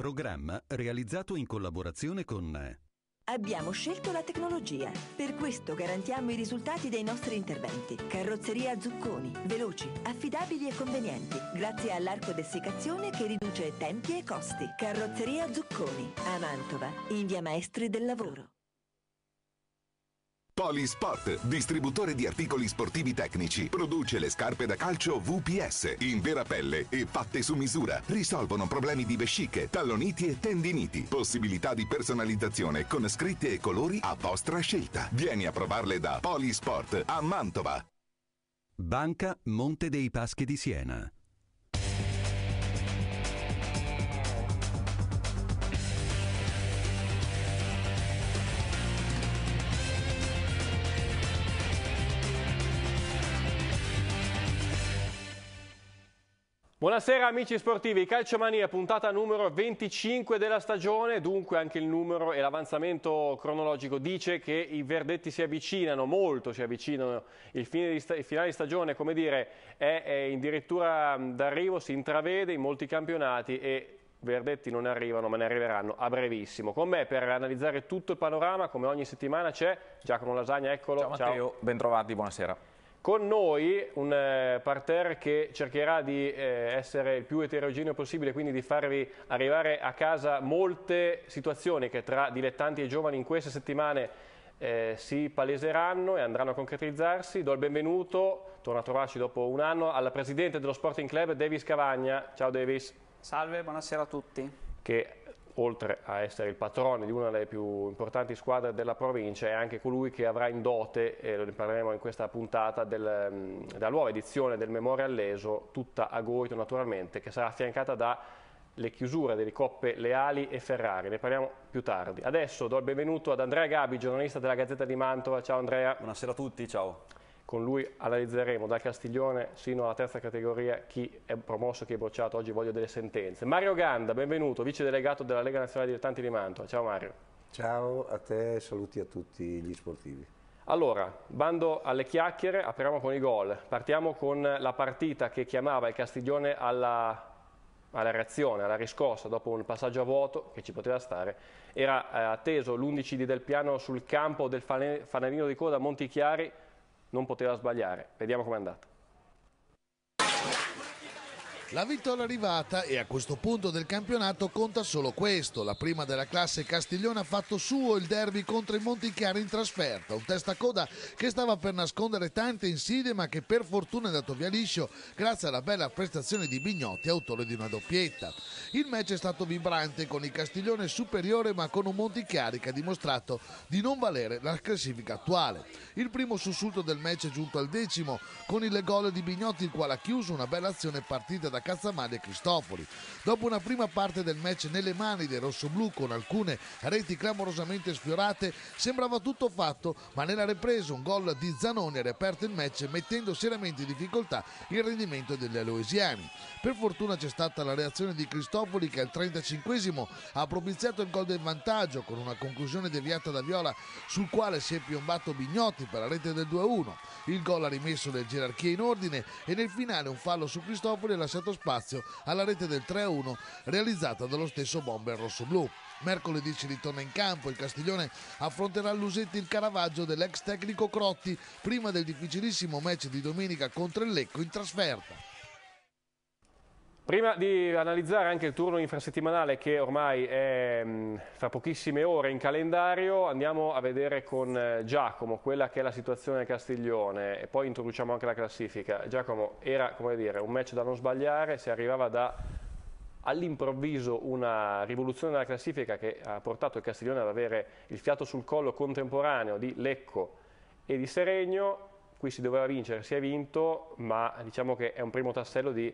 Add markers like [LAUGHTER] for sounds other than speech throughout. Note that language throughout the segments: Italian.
Programma realizzato in collaborazione con Abbiamo scelto la tecnologia, per questo garantiamo i risultati dei nostri interventi. Carrozzeria Zucconi, veloci, affidabili e convenienti, grazie all'arco d'essicazione che riduce tempi e costi. Carrozzeria Zucconi, a Mantova, in via Maestri del Lavoro. Polisport, distributore di articoli sportivi tecnici, produce le scarpe da calcio VPS in vera pelle e fatte su misura. Risolvono problemi di vesciche, talloniti e tendiniti. Possibilità di personalizzazione con scritte e colori a vostra scelta. Vieni a provarle da Polisport a Mantova. Banca Monte dei Paschi di Siena Buonasera amici sportivi, Calciomania puntata numero 25 della stagione, dunque anche il numero e l'avanzamento cronologico dice che i verdetti si avvicinano, molto si avvicinano, il, di il finale di stagione come dire è, è addirittura d'arrivo, si intravede in molti campionati e verdetti non arrivano ma ne arriveranno a brevissimo. Con me per analizzare tutto il panorama come ogni settimana c'è Giacomo Lasagna, eccolo. Ciao Matteo, ciao. bentrovati, buonasera. Con noi un eh, parterre che cercherà di eh, essere il più eterogeneo possibile, quindi di farvi arrivare a casa molte situazioni che tra dilettanti e giovani in queste settimane eh, si paleseranno e andranno a concretizzarsi. Do il benvenuto, torna a trovarci dopo un anno, alla presidente dello Sporting Club Davis Cavagna. Ciao Davis. Salve, buonasera a tutti. Che oltre a essere il patrone di una delle più importanti squadre della provincia, è anche colui che avrà in dote, e lo ne parleremo in questa puntata, del, della nuova edizione del Memorial Leso, tutta a Goito naturalmente, che sarà affiancata dalle chiusure delle coppe Leali e Ferrari, ne parliamo più tardi. Adesso do il benvenuto ad Andrea Gabi, giornalista della Gazzetta di Mantova. Ciao Andrea. Buonasera a tutti, ciao con lui analizzeremo da Castiglione sino alla terza categoria chi è promosso, chi è bocciato, oggi voglio delle sentenze. Mario Ganda, benvenuto, vice delegato della Lega Nazionale Dilettanti di Mantua, ciao Mario. Ciao a te e saluti a tutti gli sportivi. Allora, bando alle chiacchiere, apriamo con i gol. Partiamo con la partita che chiamava il Castiglione alla alla reazione, alla riscossa dopo un passaggio a vuoto che ci poteva stare. Era eh, atteso l'11 di Del Piano sul campo del fanalino di coda Montichiari non poteva sbagliare. Vediamo com'è andata. La vittoria arrivata e a questo punto del campionato conta solo questo. La prima della classe Castiglione ha fatto suo il derby contro i Montichiari in trasferta. Un testacoda che stava per nascondere tante insidie ma che per fortuna è andato via liscio grazie alla bella prestazione di Bignotti, autore di una doppietta. Il match è stato vibrante con il Castiglione superiore ma con un Montichiari che ha dimostrato di non valere la classifica attuale. Il primo sussulto del match è giunto al decimo con il gol di Bignotti il quale ha chiuso una bella azione partita da tra Cazzamaglia e Cristofoli. Dopo una prima parte del match nelle mani dei rossoblù con alcune reti clamorosamente sfiorate, sembrava tutto fatto, ma nella ripresa un gol di Zanoni ha riaperto il match mettendo seriamente in difficoltà il rendimento degli aloesiani. Per fortuna c'è stata la reazione di Cristofoli che al 35 ha propiziato il gol del vantaggio con una conclusione deviata da Viola sul quale si è piombato Bignotti per la rete del 2-1. Il gol ha rimesso le gerarchie in ordine e nel finale un fallo su Cristofoli ha lasciato dato spazio alla rete del 3-1 realizzata dallo stesso bomber rossoblù. Mercoledì si ritorna in campo, il Castiglione affronterà all'Usetti il Caravaggio dell'ex tecnico Crotti prima del difficilissimo match di domenica contro il Lecco in trasferta. Prima di analizzare anche il turno infrasettimanale che ormai è mm, fra pochissime ore in calendario, andiamo a vedere con eh, Giacomo quella che è la situazione del Castiglione e poi introduciamo anche la classifica. Giacomo era dire, un match da non sbagliare, si arrivava da all'improvviso una rivoluzione della classifica che ha portato il Castiglione ad avere il fiato sul collo contemporaneo di Lecco e di Seregno, qui si doveva vincere, si è vinto, ma diciamo che è un primo tassello di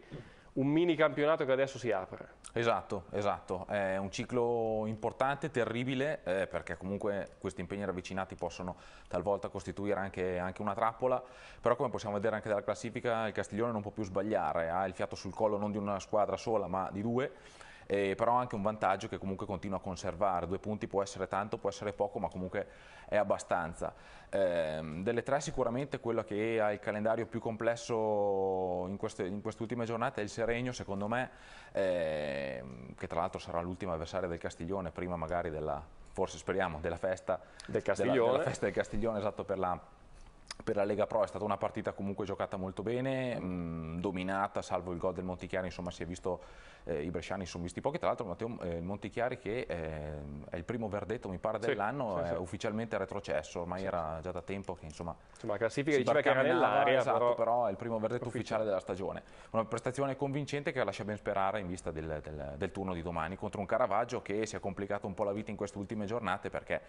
un mini campionato che adesso si apre. Esatto, esatto, è un ciclo importante, terribile, eh, perché comunque questi impegni ravvicinati possono talvolta costituire anche, anche, una trappola, però come possiamo vedere anche dalla classifica il Castiglione non può più sbagliare, ha il fiato sul collo non di una squadra sola ma di due, eh, però anche un vantaggio che comunque continua a conservare, due punti può essere tanto, può essere poco, ma comunque è abbastanza. Eh, delle tre sicuramente quello che ha il calendario più complesso in queste, in quest ultime giornate è il Serenio, secondo me, eh, che tra l'altro sarà l'ultimo avversario del Castiglione, prima magari della, forse speriamo, della festa del Castiglione, della, della festa del Castiglione esatto per la per la Lega Pro è stata una partita comunque giocata molto bene, mh, dominata, salvo il gol del Montichiari, insomma si è visto, eh, i bresciani sono visti pochi, tra l'altro Matteo eh, Montichiari che eh, è il primo verdetto mi pare dell'anno, sì, sì, è sì. ufficialmente retrocesso, ormai era già da tempo che insomma... Insomma la classifica diceva che era nell'area Esatto, però, però, è il primo verdetto ufficiale. ufficiale. della stagione. Una prestazione convincente che lascia ben sperare in vista del, del, del turno di domani contro un Caravaggio che si è complicato un po' la vita in queste ultime giornate perché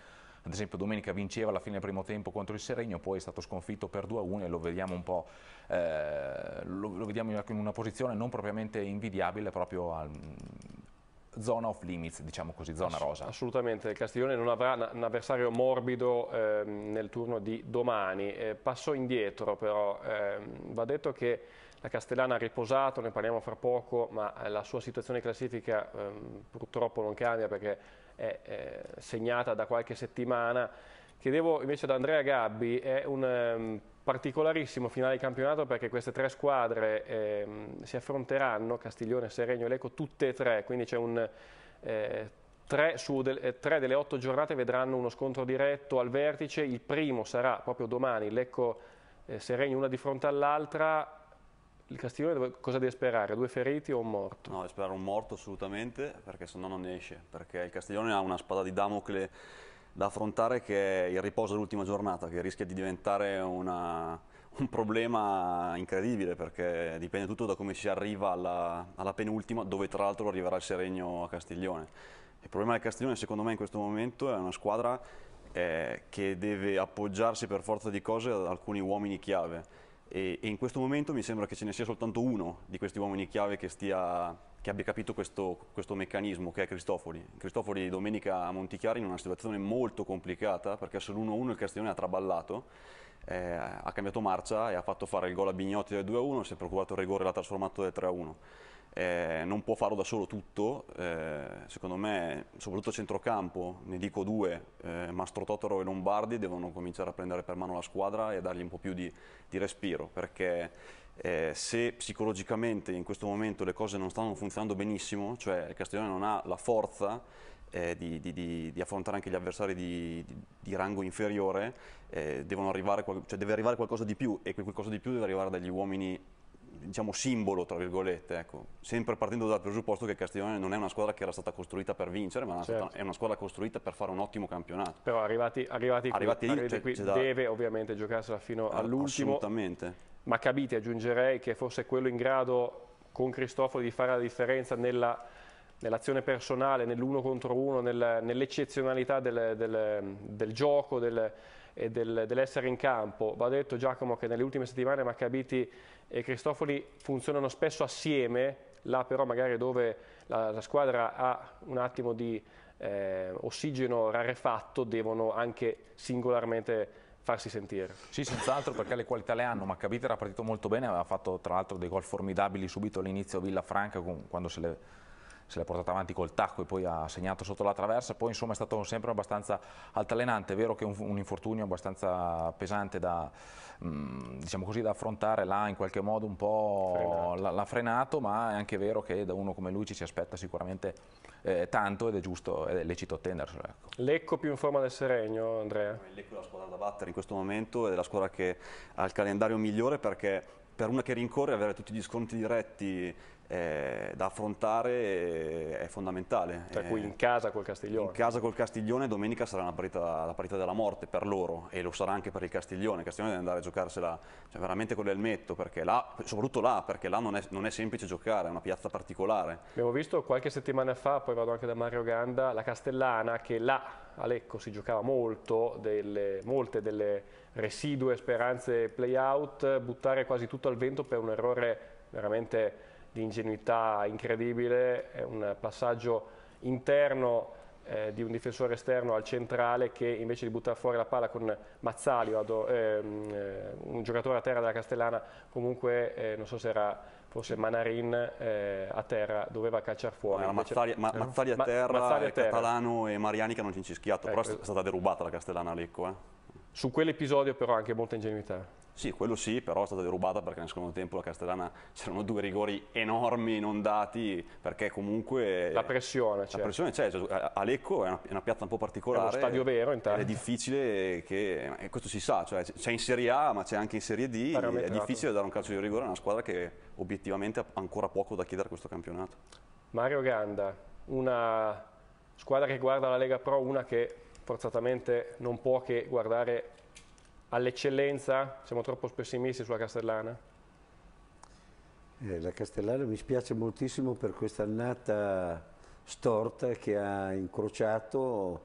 ad esempio domenica vinceva alla fine del primo tempo contro il Seregno, poi è stato sconfitto per 2-1 e lo vediamo un po' eh, lo, lo vediamo in una posizione non propriamente invidiabile proprio al, mm, zona off limits, diciamo così, zona rosa. Assolutamente, il Castiglione non avrà un avversario morbido eh, nel turno di domani. Eh, passo indietro però, eh, va detto che la Castellana ha riposato, ne parliamo fra poco, ma eh, la sua situazione classifica ehm, purtroppo non cambia perché è, è eh, segnata da qualche settimana. Chiedevo invece ad Andrea Gabbi, è un um, particolarissimo finale di campionato perché queste tre squadre eh, si affronteranno, Castiglione, Seregno e Leco, tutte e tre, quindi c'è un... Eh, Tre, de eh, tre, delle otto giornate vedranno uno scontro diretto al vertice, il primo sarà proprio domani, Lecco eh, Seregno una di fronte all'altra, il Castiglione cosa deve sperare? Due feriti o un morto? No, deve sperare un morto assolutamente perché se no non ne esce, perché il Castiglione ha una spada di Damocle da affrontare che è il riposo dell'ultima giornata, che rischia di diventare una, un problema incredibile perché dipende tutto da come si arriva alla, alla penultima, dove tra l'altro arriverà il Serenio a Castiglione. Il problema del Castiglione secondo me in questo momento è una squadra eh, che deve appoggiarsi per forza di cose ad alcuni uomini chiave e, e, in questo momento mi sembra che ce ne sia soltanto uno di questi uomini chiave che, stia, che abbia capito questo, questo, meccanismo, che è Cristofori. Cristofori domenica a Montichiari in una situazione molto complicata perché sull'1-1 il Castiglione ha traballato, eh, ha cambiato marcia e ha fatto fare il gol a Bignotti del 2-1, si è preoccupato il rigore e l'ha trasformato del 3-1 eh, non può farlo da solo tutto, eh, secondo me soprattutto centrocampo, ne dico due, eh, Mastro Totoro e Lombardi devono cominciare a prendere per mano la squadra e a dargli un po' più di, di respiro, perché eh, se psicologicamente in questo momento le cose non stanno funzionando benissimo, cioè il Castiglione non ha la forza eh, di, di, di, di, affrontare anche gli avversari di, rango inferiore, eh, arrivare, cioè deve arrivare qualcosa di più e quel qualcosa di più deve arrivare dagli uomini diciamo simbolo, tra virgolette, ecco. sempre partendo dal presupposto che Castiglione non è una squadra che era stata costruita per vincere, ma certo. è una squadra costruita per fare un ottimo campionato. Però arrivati, arrivati, arrivati qui, lì, arrivati qui deve ovviamente giocarsela fino all'ultimo. Assolutamente. Ma capite, aggiungerei che forse quello in grado con Cristoforo di fare la differenza nella nell'azione personale, nell'uno contro uno, nel, nell'eccezionalità del, del, del, gioco, del, e del, dell'essere in campo. Va detto Giacomo che nelle ultime settimane Maccabiti e Cristofoli funzionano spesso assieme, là però magari dove la, la squadra ha un attimo di eh, ossigeno rarefatto devono anche singolarmente farsi sentire. Sì, senz'altro perché le qualità le hanno, Maccabiti era partito molto bene, aveva fatto tra l'altro dei gol formidabili subito all'inizio a Villafranca quando se le se l'ha portata avanti col tacco e poi ha segnato sotto la traversa, poi insomma è stato sempre abbastanza altalenante, è vero che un, un infortunio abbastanza pesante da, mh, mhmm, diciamo così, da affrontare, l'ha in qualche modo un po' l'ha frenato, ma è anche vero che da uno come lui ci si aspetta sicuramente eh, tanto ed è giusto, è lecito attenderselo. Ecco. Lecco più in forma del Seregno, Andrea? Lecco è la squadra da battere in questo momento ed è la squadra che ha il calendario migliore perché per una che rincorre avere tutti gli sconti diretti eh, da affrontare eh, è fondamentale. Tra cui eh, in casa col Castiglione. In casa col Castiglione domenica sarà una partita, la partita della morte per loro e lo sarà anche per il Castiglione. Il Castiglione deve andare a giocarsela cioè, veramente con l'elmetto, soprattutto là, perché là non è, non è, semplice giocare, è una piazza particolare. Abbiamo visto qualche settimana fa, poi vado anche da Mario Ganda, la Castellana che là a Lecco si giocava molto, delle, molte delle residue speranze play-out, buttare quasi tutto al vento per un errore veramente di ingenuità incredibile, è un passaggio interno eh, di un difensore esterno al centrale che invece di buttare fuori la palla con Mazzali o ehm, eh, un giocatore a terra della Castellana comunque eh, non so se era forse Manarin eh, a terra doveva calciare fuori era Mazzali, ma, Mazzali a terra, ma, Mazzali a terra. Catalano e Mariani che hanno cincischiato ecco. però è stata derubata la Castellana a Lecco eh. Su quell'episodio però anche molta ingenuità. Sì, quello sì, però è stata derubata perché nel secondo tempo la Castellana [LAUGHS] c'erano due rigori enormi, inondati, perché comunque... La pressione c'è. La cioè. pressione c'è, cioè, Alecco è una, è una, piazza un po' particolare. È uno stadio vero intanto. È difficile che... questo si sa, cioè c'è in Serie A ma c'è anche in Serie D, è difficile dare un calcio di rigore a una squadra che obiettivamente ha ancora poco da chiedere a questo campionato. Mario Ganda, una squadra che guarda la Lega Pro, una che forzatamente non può che guardare all'eccellenza? Siamo troppo pessimisti sulla Castellana? Eh, la Castellana mi spiace moltissimo per questa annata storta che ha incrociato,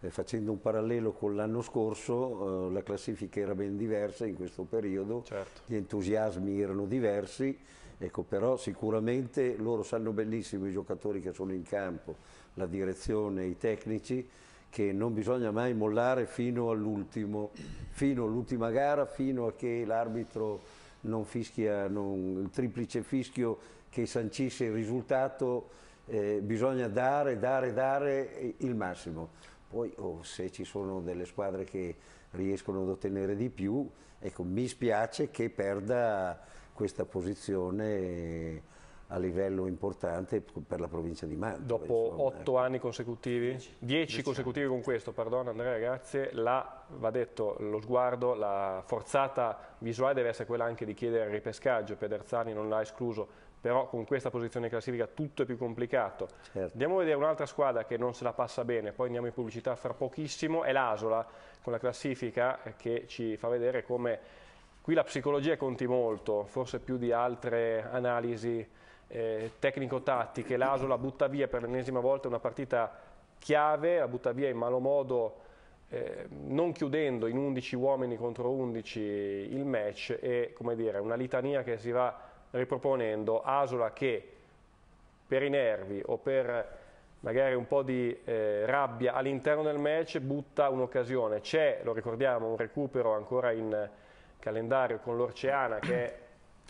eh, facendo un parallelo con l'anno scorso, eh, la classifica era ben diversa in questo periodo, certo. gli entusiasmi erano diversi, ecco, però sicuramente loro sanno benissimo i giocatori che sono in campo, la direzione, i tecnici, che non bisogna mai mollare fino all'ultimo, fino all'ultima gara, fino a che l'arbitro non fischia non, il triplice fischio che sancisce il risultato, eh, bisogna dare, dare, dare il massimo. Poi oh, se ci sono delle squadre che riescono ad ottenere di più, ecco, mi spiace che perda questa posizione a livello importante per la provincia di Mantova. Dopo ecco. otto anni consecutivi? Dieci, consecutivi con questo, perdono Andrea, grazie. La, va detto, lo sguardo, la forzata visuale deve essere quella anche di chiedere il ripescaggio, Pederzani non l'ha escluso, però con questa posizione classifica tutto è più complicato. Certo. Andiamo a vedere un'altra squadra che non se la passa bene, poi andiamo in pubblicità fra pochissimo, è l'Asola con la classifica che ci fa vedere come qui la psicologia conti molto, forse più di altre analisi eh, tecnico-tattiche, l'Aso la butta via per l'ennesima volta una partita chiave, la butta via in malo modo eh, non chiudendo in 11 uomini contro 11 il match e come dire, una litania che si va riproponendo, Asola che per i nervi o per magari un po' di eh, rabbia all'interno del match butta un'occasione, c'è, lo ricordiamo, un recupero ancora in calendario con l'Orceana che è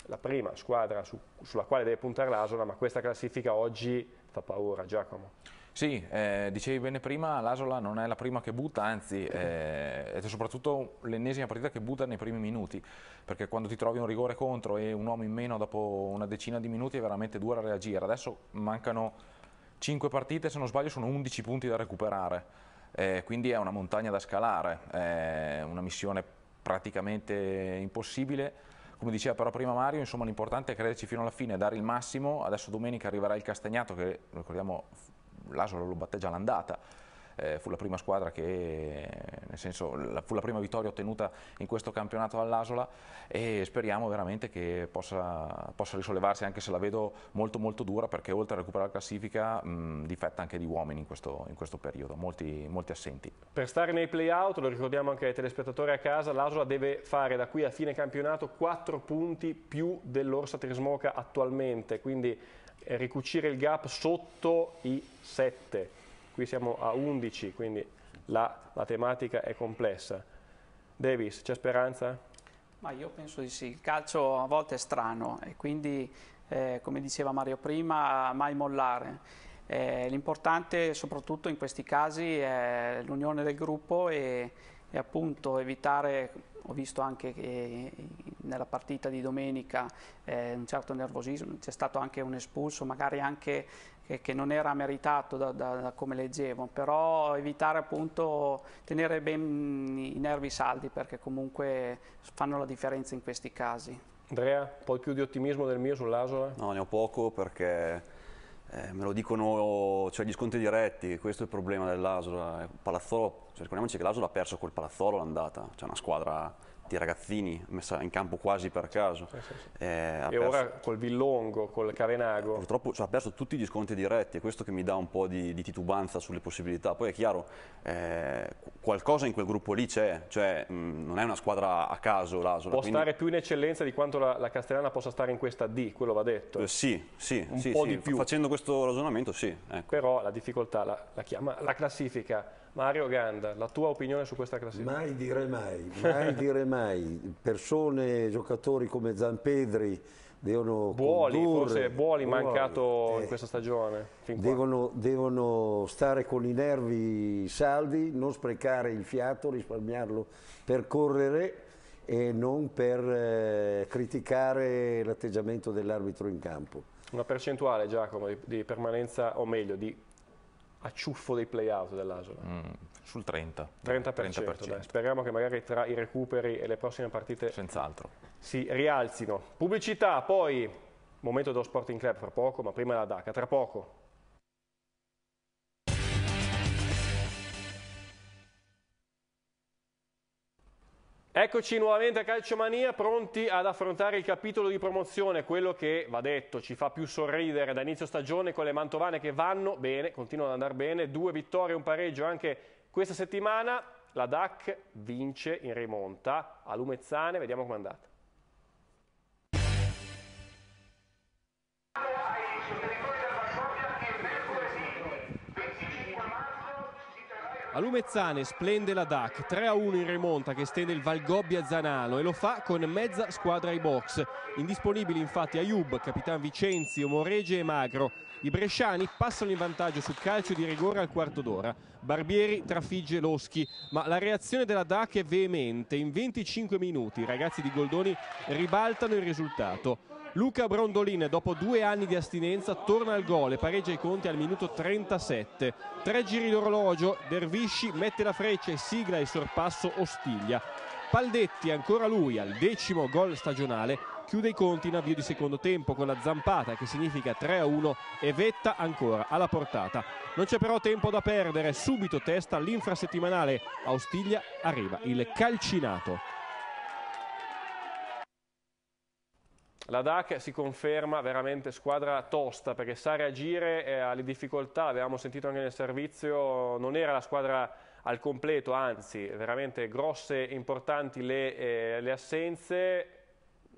la prima squadra su, sulla quale deve puntare l'Asola, ma questa classifica oggi fa paura, Giacomo. Sì, eh, dicevi bene prima, l'Asola non è la prima che butta, anzi eh, è soprattutto l'ennesima partita che butta nei primi minuti, perché quando ti trovi un rigore contro e un uomo in meno dopo una decina di minuti è veramente dura reagire. Adesso mancano 5 partite, se non sbaglio sono 11 punti da recuperare, eh, quindi è una montagna da scalare, è eh, una missione praticamente impossibile come diceva però prima Mario, insomma l'importante è crederci fino alla fine, dare il massimo, adesso domenica arriverà il Castagnato che ricordiamo l'Asolo lo batte già l'andata, eh, fu la prima squadra che, nel senso, la, fu la prima vittoria ottenuta in questo campionato all'Asola e speriamo veramente che possa, possa, risollevarsi anche se la vedo molto molto dura perché oltre a recuperare la classifica mh, difetta anche di uomini in questo, in questo periodo, molti, molti, assenti. Per stare nei play-out, lo ricordiamo anche ai telespettatori a casa, l'Asola deve fare da qui a fine campionato 4 punti più dell'Orsa Trismoca attualmente, quindi ricucire il gap sotto i 7 qui siamo a 11, quindi la, la tematica è complessa. Davis, c'è speranza? Ma io penso di sì, il calcio a volte è strano e quindi, eh, come diceva Mario prima, mai mollare. Eh, l'importante soprattutto in questi casi è l'unione del gruppo e, e, appunto evitare, ho visto anche che nella partita di domenica eh, un certo nervosismo, c'è stato anche un espulso, magari anche che, che non era meritato da, da, da, come leggevo, però evitare appunto tenere ben i nervi saldi perché comunque fanno la differenza in questi casi. Andrea, un po' più di ottimismo del mio sull'Asola? No, ne ho poco perché eh, me lo dicono cioè, gli scontri diretti, questo è il problema dell'Asola. Cioè, ricordiamoci che l'Asola ha perso col Palazzolo l'andata, c'è cioè una squadra di ragazzini messa in campo quasi per caso. Sì, eh, sì, sì. Eh, e perso... ora col Villongo, col Carenago. Purtroppo cioè, ha perso tutti gli sconti diretti è questo che mi dà un po' di, di titubanza sulle possibilità. Poi è chiaro, eh, qualcosa in quel gruppo lì c'è, cioè mh, mm, non è una squadra a caso l'Asola. Può quindi... stare più in eccellenza di quanto la, la, Castellana possa stare in questa D, quello va detto. Eh, sì, sì, un po' di più. Facendo questo ragionamento sì. Ecco. Però la difficoltà la, la chiama la classifica Mario Ganda, la tua opinione su questa classifica? Mai dire mai, mai [LAUGHS] dire mai. Persone, giocatori come Zampedri devono Buoli, condurre, forse Buoli, Buoli mancato eh, in questa stagione. Devono, devono, stare con i nervi saldi, non sprecare il fiato, risparmiarlo per correre e non per eh, criticare l'atteggiamento dell'arbitro in campo. Una percentuale Giacomo di, di permanenza, o meglio di a ciuffo dei playout dell'Asola? Mm, sul 30. 30%, 30%. Dai, speriamo che magari tra i recuperi e le prossime partite Senz'altro. si rialzino. Pubblicità, poi momento dello Sporting Club fra poco, ma prima la DACA, tra poco. Eccoci nuovamente a Calciomania, pronti ad affrontare il capitolo di promozione, quello che, va detto, ci fa più sorridere da inizio stagione con le Mantovane che vanno bene, continuano ad andare bene, due vittorie e un pareggio anche questa settimana, la DAC vince in rimonta a Lumezzane, vediamo com'è andata. A Lumezzane splende la DAC, 3-1 in rimonta che stende il Valgobbia a Zanano e lo fa con mezza squadra ai box. Indisponibili infatti Ayub, Capitan Vicenzi, Omorege e Magro. I bresciani passano in vantaggio su calcio di rigore al quarto d'ora. Barbieri trafigge Loschi, ma la reazione della DAC è veemente. In 25 minuti i ragazzi di Goldoni ribaltano il risultato. Luca Brondolin dopo due anni di astinenza torna al gol e pareggia i conti al minuto 37. Tre giri d'orologio, Dervisci mette la freccia e sigla il sorpasso Ostiglia. Paldetti, ancora lui, al decimo gol stagionale, chiude i conti in avvio di secondo tempo con la zampata che significa 3-1 e Vetta ancora alla portata. Non c'è però tempo da perdere, subito testa l'infrasettimanale. A Ostiglia arriva il calcinato. La DAC si conferma veramente squadra tosta perché sa reagire alle difficoltà, avevamo sentito anche nel servizio, non era la squadra al completo, anzi veramente grosse e importanti le, eh, le assenze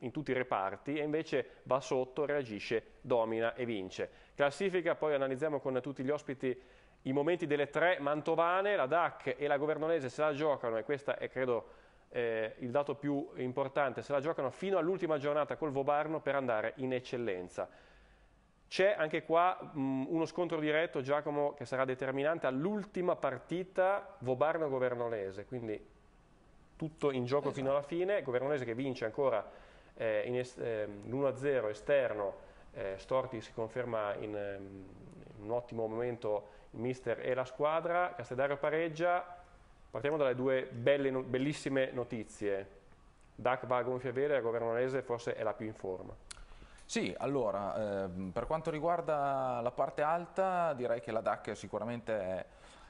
in tutti i reparti e invece va sotto, reagisce, domina e vince. Classifica poi analizziamo con tutti gli ospiti i momenti delle tre mantovane, la DAC e la Governonese se la giocano e questa è credo eh, il dato più importante, se la giocano fino all'ultima giornata col Vobarno per andare in eccellenza. C'è anche qua mh, mm, uno scontro diretto, Giacomo, che sarà determinante all'ultima partita Vobarno-Governolese, quindi tutto in gioco esatto. fino alla esatto. fine, Governolese che vince ancora eh, ehm, est eh, l'1-0 esterno, Storti si conferma in, ehm, in un ottimo momento il mister e la squadra, Castellario pareggia, Partiamo dalle due belle, bellissime notizie. DAC va a gonfie vere, la governo forse è la più in forma. Sì, allora, eh, per quanto riguarda la parte alta, direi che la DAC sicuramente è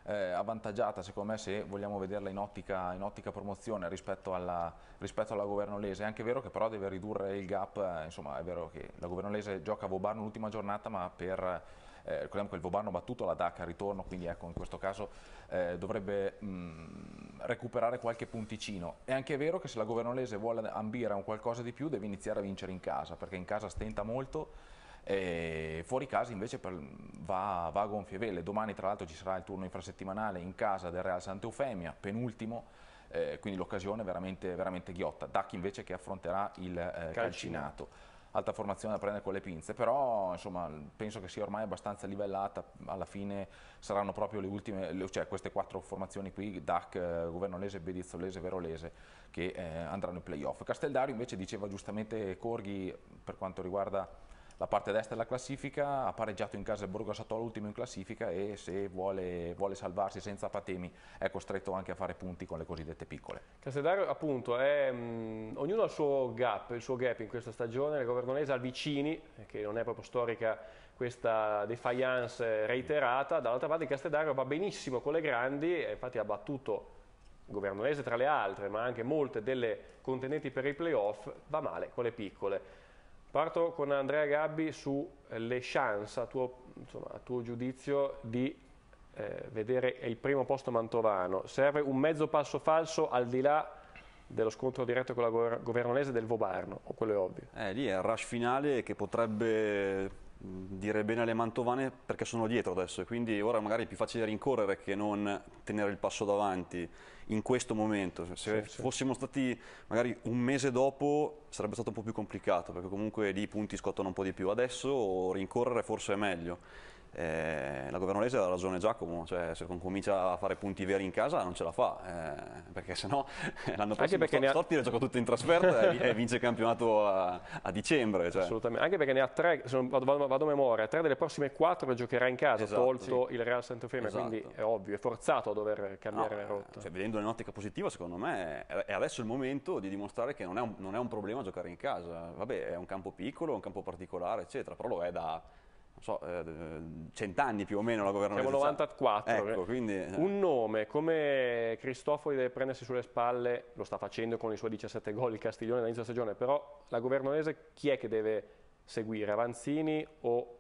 eh, avvantaggiata, secondo me, se vogliamo vederla in ottica, in ottica promozione rispetto alla, rispetto alla governolese. È anche vero che però deve ridurre il gap, eh, insomma, è vero che la governolese gioca a Vobar l'ultima giornata, ma per eh, ricordiamo che il Vobano ha battuto la DAC a ritorno, quindi ecco, in questo caso eh, dovrebbe mh, mm, recuperare qualche punticino. È anche vero che se la governolese vuole ambire a un qualcosa di più deve iniziare a vincere in casa, perché in casa stenta molto e fuori casa invece per, va, va, a gonfie vele. Domani tra l'altro ci sarà il turno infrasettimanale in casa del Real Sant'Eufemia, penultimo, eh, quindi l'occasione veramente, veramente ghiotta. Dac invece che affronterà il eh, calcinato. calcinato alta formazione da prendere con le pinze, però insomma, penso che sia ormai abbastanza livellata, alla fine saranno proprio le ultime, cioè queste quattro formazioni qui, DAC, eh, Governolese, Bedizzolese, Verolese, che eh, andranno in playoff. Casteldario invece diceva giustamente Corghi per quanto riguarda la parte destra della classifica, ha pareggiato in casa il Borgo Satò l'ultimo in classifica e se vuole, vuole, salvarsi senza patemi è costretto anche a fare punti con le cosiddette piccole. Castellario appunto, è, mh, mm, ognuno ha il suo gap, il suo gap in questa stagione, la Governonese al Vicini, che non è proprio storica questa defiance reiterata, dall'altra parte il va benissimo con le grandi, infatti ha battuto Governonese tra le altre, ma anche molte delle contendenti per i playoff, va male con le piccole. Parto con Andrea Gabbi sulle eh, chance, a tuo, insomma, a tuo giudizio, di eh, vedere il primo posto mantovano. Serve un mezzo passo falso al di là dello scontro diretto con la gover governonese del Vobarno, o quello è ovvio. Eh, lì è il rush finale che potrebbe dire bene alle mantovane perché sono dietro adesso quindi ora magari è più facile rincorrere che non tenere il passo davanti in questo momento. Se sì, fossimo sì. stati magari un mese dopo sarebbe stato un po' più complicato perché comunque lì i punti scottano un po' di più. Adesso rincorrere forse è meglio eh, la governorese ha ragione Giacomo, cioè se non comincia a fare punti veri in casa non ce la fa, eh, perché sennò eh, l'anno prossimo Storti ha... Storti le gioca tutte in trasferta e, e vince il campionato a, a dicembre. Cioè. Assolutamente, anche perché ne ha tre, vado, vado, a memoria, tre delle prossime quattro le giocherà in casa, esatto, tolto sì. il Real Sant'Eufemia, esatto. quindi è ovvio, è forzato a dover cambiare no, la rotta. Cioè, vedendo in positiva, secondo me è adesso il momento di dimostrare che non è un, non è un problema giocare in casa, vabbè è un campo piccolo, è un campo particolare, eccetera, però lo è da so, eh, cent'anni più o meno la governanza. Siamo 94. Ecco, eh. quindi... Eh. Un nome come Cristofoli deve prendersi sulle spalle, lo sta facendo con i suoi 17 gol il Castiglione all'inizio stagione, però la governonese chi è che deve seguire? Avanzini o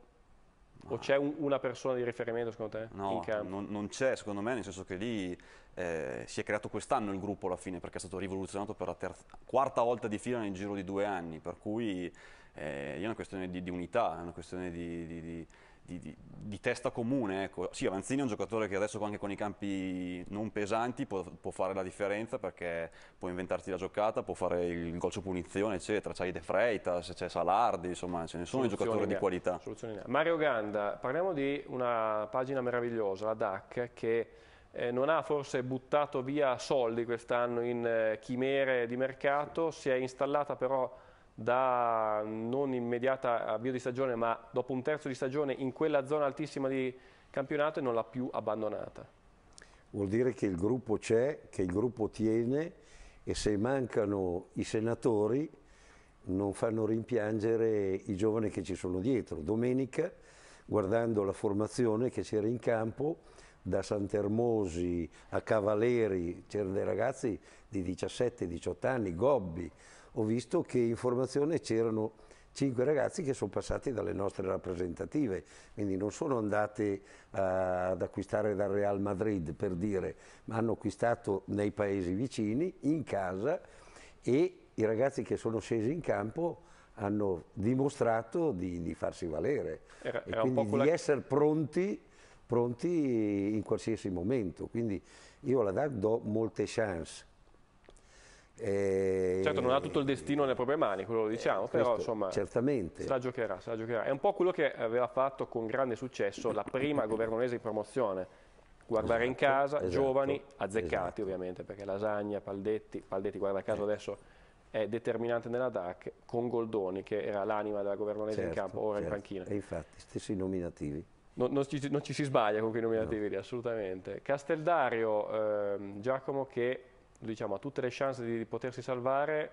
o c'è un, una persona di riferimento secondo te? No, non, non c'è secondo me, nel senso che lì eh, si è creato quest'anno il gruppo alla fine perché è stato rivoluzionato per la quarta volta di fila nel giro di due anni, per cui eh, è una questione di, di, unità, è una questione di, di, di testa comune. Ecco. Sì, Avanzini è un giocatore che adesso anche con i campi non pesanti può, può fare la differenza perché può inventarti la giocata, può fare il gol su punizione, eccetera. C'hai De Freitas, c'è Salardi, insomma ce ne sono i giocatori di qualità. Mario Ganda, parliamo di una pagina meravigliosa, la DAC, che... Eh, non ha forse buttato via soldi quest'anno in eh, chimere di mercato, si è installata però da non immediata avvio di stagione ma dopo un terzo di stagione in quella zona altissima di campionato e non l'ha più abbandonata. Vuol dire che il gruppo c'è, che il gruppo tiene e se mancano i senatori non fanno rimpiangere i giovani che ci sono dietro. Domenica, guardando la formazione che c'era in campo, da Santermosi a Cavaleri, c'erano dei ragazzi di 17-18 anni, Gobbi, ho visto che in formazione c'erano cinque ragazzi che sono passati dalle nostre rappresentative, quindi non sono andate uh, ad acquistare dal Real Madrid per dire, ma hanno acquistato nei paesi vicini, in casa e i ragazzi che sono scesi in campo hanno dimostrato di, di farsi valere era, era e quindi quella... di essere pronti, pronti in qualsiasi momento. Quindi io alla DAC do molte chance eh, certo, non ha tutto il destino nelle proprie mani, quello lo diciamo, eh, però insomma certamente. Se la, giocherà, se, la giocherà, È un po' quello che aveva fatto con grande successo la prima [LAUGHS] governonese di promozione. Guardare esatto, in casa, esatto, giovani, azzeccati esatto. ovviamente, perché Lasagna, Paldetti, Paldetti guarda caso eh. adesso è determinante nella DAC, con Goldoni che era l'anima della governonese certo, in campo, ora certo. in panchina. E infatti, stessi nominativi. Non, non, ci, non ci, si sbaglia con quei nominativi no. lì, assolutamente. Casteldario, ehm, Giacomo che diciamo, ha tutte le chance di potersi salvare,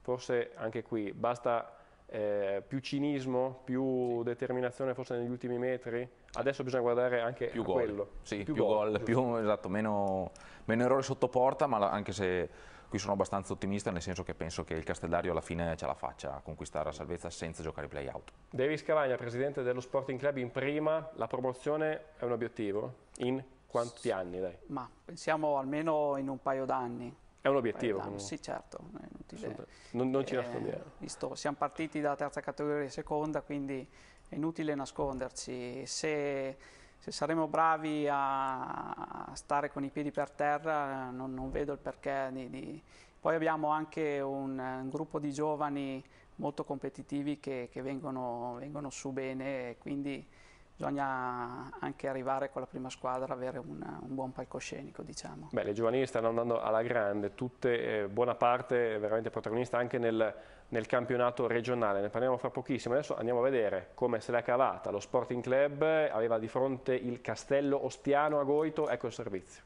forse anche qui basta eh, più cinismo, più sì. determinazione forse negli ultimi metri. Adesso bisogna guardare anche più a gol. quello. Sì, più, più gol, gol più, esatto, meno, meno errore sotto porta, ma anche se qui sono abbastanza ottimista nel senso che penso che il Castellario alla fine ce la faccia a conquistare la salvezza senza giocare i play-out. Davis Cavagna, presidente dello Sporting Club in prima, la promozione è un obiettivo? In quanti anni dai? Ma pensiamo almeno in un paio d'anni. È un obiettivo? Un sì, certo. Non, non, ci eh, nascondiamo. Eh, visto, siamo partiti dalla terza categoria e seconda, quindi è inutile nasconderci. Se, se, saremo bravi a stare con i piedi per terra, non, non vedo il perché di, di... Poi abbiamo anche un, un, gruppo di giovani molto competitivi che, che vengono, vengono su bene, quindi bisogna anche arrivare con la prima squadra, avere una, un buon palcoscenico. Diciamo. Beh, le giovanili stanno andando alla grande, tutte, eh, buona parte veramente protagonista anche nel, nel, campionato regionale, ne parliamo fra pochissimo, adesso andiamo a vedere come se l'è cavata, lo Sporting Club aveva di fronte il Castello Ostiano a Goito, ecco il servizio.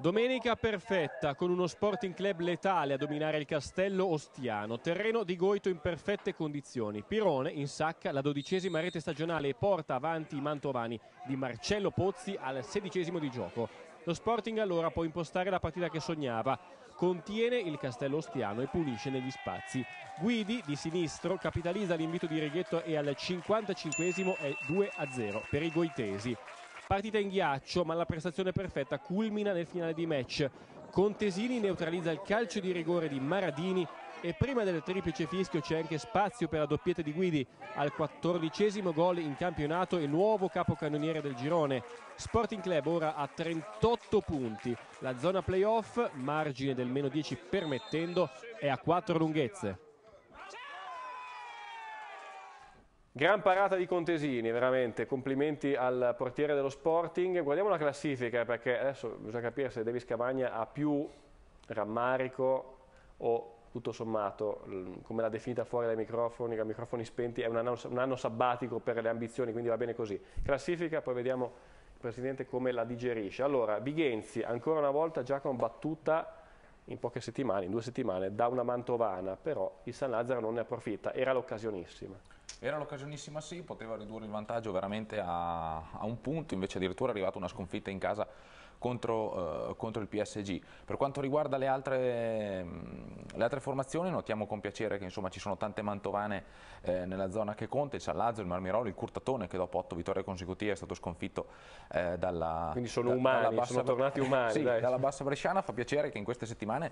Domenica perfetta con uno Sporting Club letale a dominare il castello ostiano, terreno di Goito in perfette condizioni. Pirone insacca la dodicesima rete stagionale e porta avanti i mantovani di Marcello Pozzi al sedicesimo di gioco. Lo Sporting allora può impostare la partita che sognava, contiene il castello ostiano e pulisce negli spazi. Guidi di sinistro capitalizza l'invito di Righetto e al 55 è 2-0 per i goitesi. Partita in ghiaccio, ma la prestazione perfetta culmina nel finale di match. Contesini neutralizza il calcio di rigore di Maradini e prima del triplice fischio c'è anche spazio per la doppietta di Guidi al quattordicesimo gol in campionato e nuovo capocannoniere del girone Sporting Club ora a 38 punti la zona playoff margine del meno 10 permettendo è a 4 lunghezze Gran parata di Contesini, veramente, complimenti al portiere dello Sporting. Guardiamo la classifica perché adesso bisogna capire se Davis Cavagna ha più rammarico o tutto sommato, come l'ha definita fuori dai microfoni, dai microfoni spenti, è un anno, un anno, sabbatico per le ambizioni, quindi va bene così. Classifica, poi vediamo il Presidente come la digerisce. Allora, Vighenzi, ancora una volta già combattuta in poche settimane, in due settimane, da una mantovana, però il San Lazzaro non ne approfitta, era l'occasionissima. Era l'occasionissima sì, poteva ridurre il vantaggio veramente a, a un punto, invece addirittura è arrivata una sconfitta in casa Contro, eh, contro, il PSG. Per quanto riguarda le altre, mm, le altre, formazioni, notiamo con piacere che insomma, ci sono tante mantovane eh, nella zona che conta, il Sallazzo, il Marmirolo, il Curtatone che dopo otto vittorie consecutive è stato sconfitto eh, dalla, Quindi sono da, umani, dalla bassa, sono tornati umani. sì, dai. dalla bassa bresciana, fa piacere che in queste settimane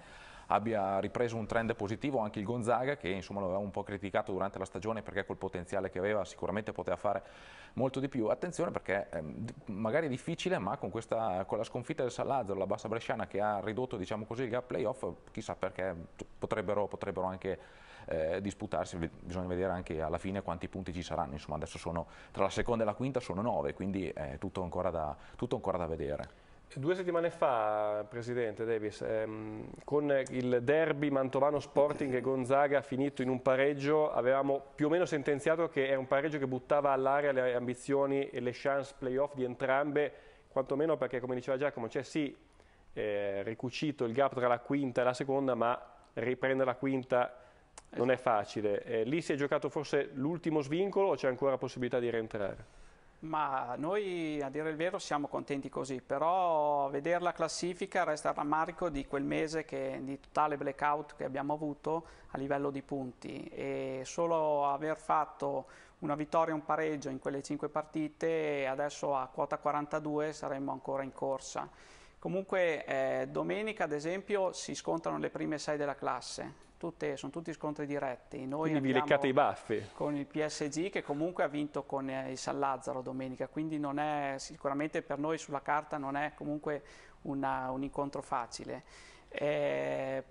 abbia ripreso un trend positivo anche il Gonzaga che insomma lo avevamo un po' criticato durante la stagione perché col potenziale che aveva sicuramente poteva fare molto di più. Attenzione perché eh, magari è difficile ma con, questa, con la sconfitta del Salazzaro, la Bassa Bresciana che ha ridotto diciamo così, il gap playoff, chissà perché potrebbero, potrebbero anche eh, disputarsi, bisogna vedere anche alla fine quanti punti ci saranno, insomma adesso sono tra la seconda e la quinta sono nove, quindi eh, è tutto ancora da, tutto ancora da vedere. Due settimane fa, Presidente Davis, ehm, con il derby Mantovano Sporting e Gonzaga finito in un pareggio, avevamo più o meno sentenziato che è un pareggio che buttava all'aria le ambizioni e le chance playoff di entrambe, quantomeno perché, come diceva Giacomo, c'è sì eh, ricucito il gap tra la quinta e la seconda, ma riprendere la quinta non è facile. Eh, lì si è giocato forse l'ultimo svincolo o c'è ancora possibilità di rientrare? Ma noi, a dire il vero, siamo contenti così, però vedere la classifica resta il rammarico di quel mese che, di totale blackout che abbiamo avuto a livello di punti e solo aver fatto una vittoria e un pareggio in quelle 5 partite, adesso a quota 42 saremmo ancora in corsa. Comunque eh, domenica ad esempio si scontrano le prime 6 della classe, tutte, sono tutti scontri diretti. Noi quindi vi leccate i baffi. Con il PSG che comunque ha vinto con eh, il San Lazzaro domenica, quindi non è, sicuramente per noi sulla carta non è comunque una, un incontro facile. Eh,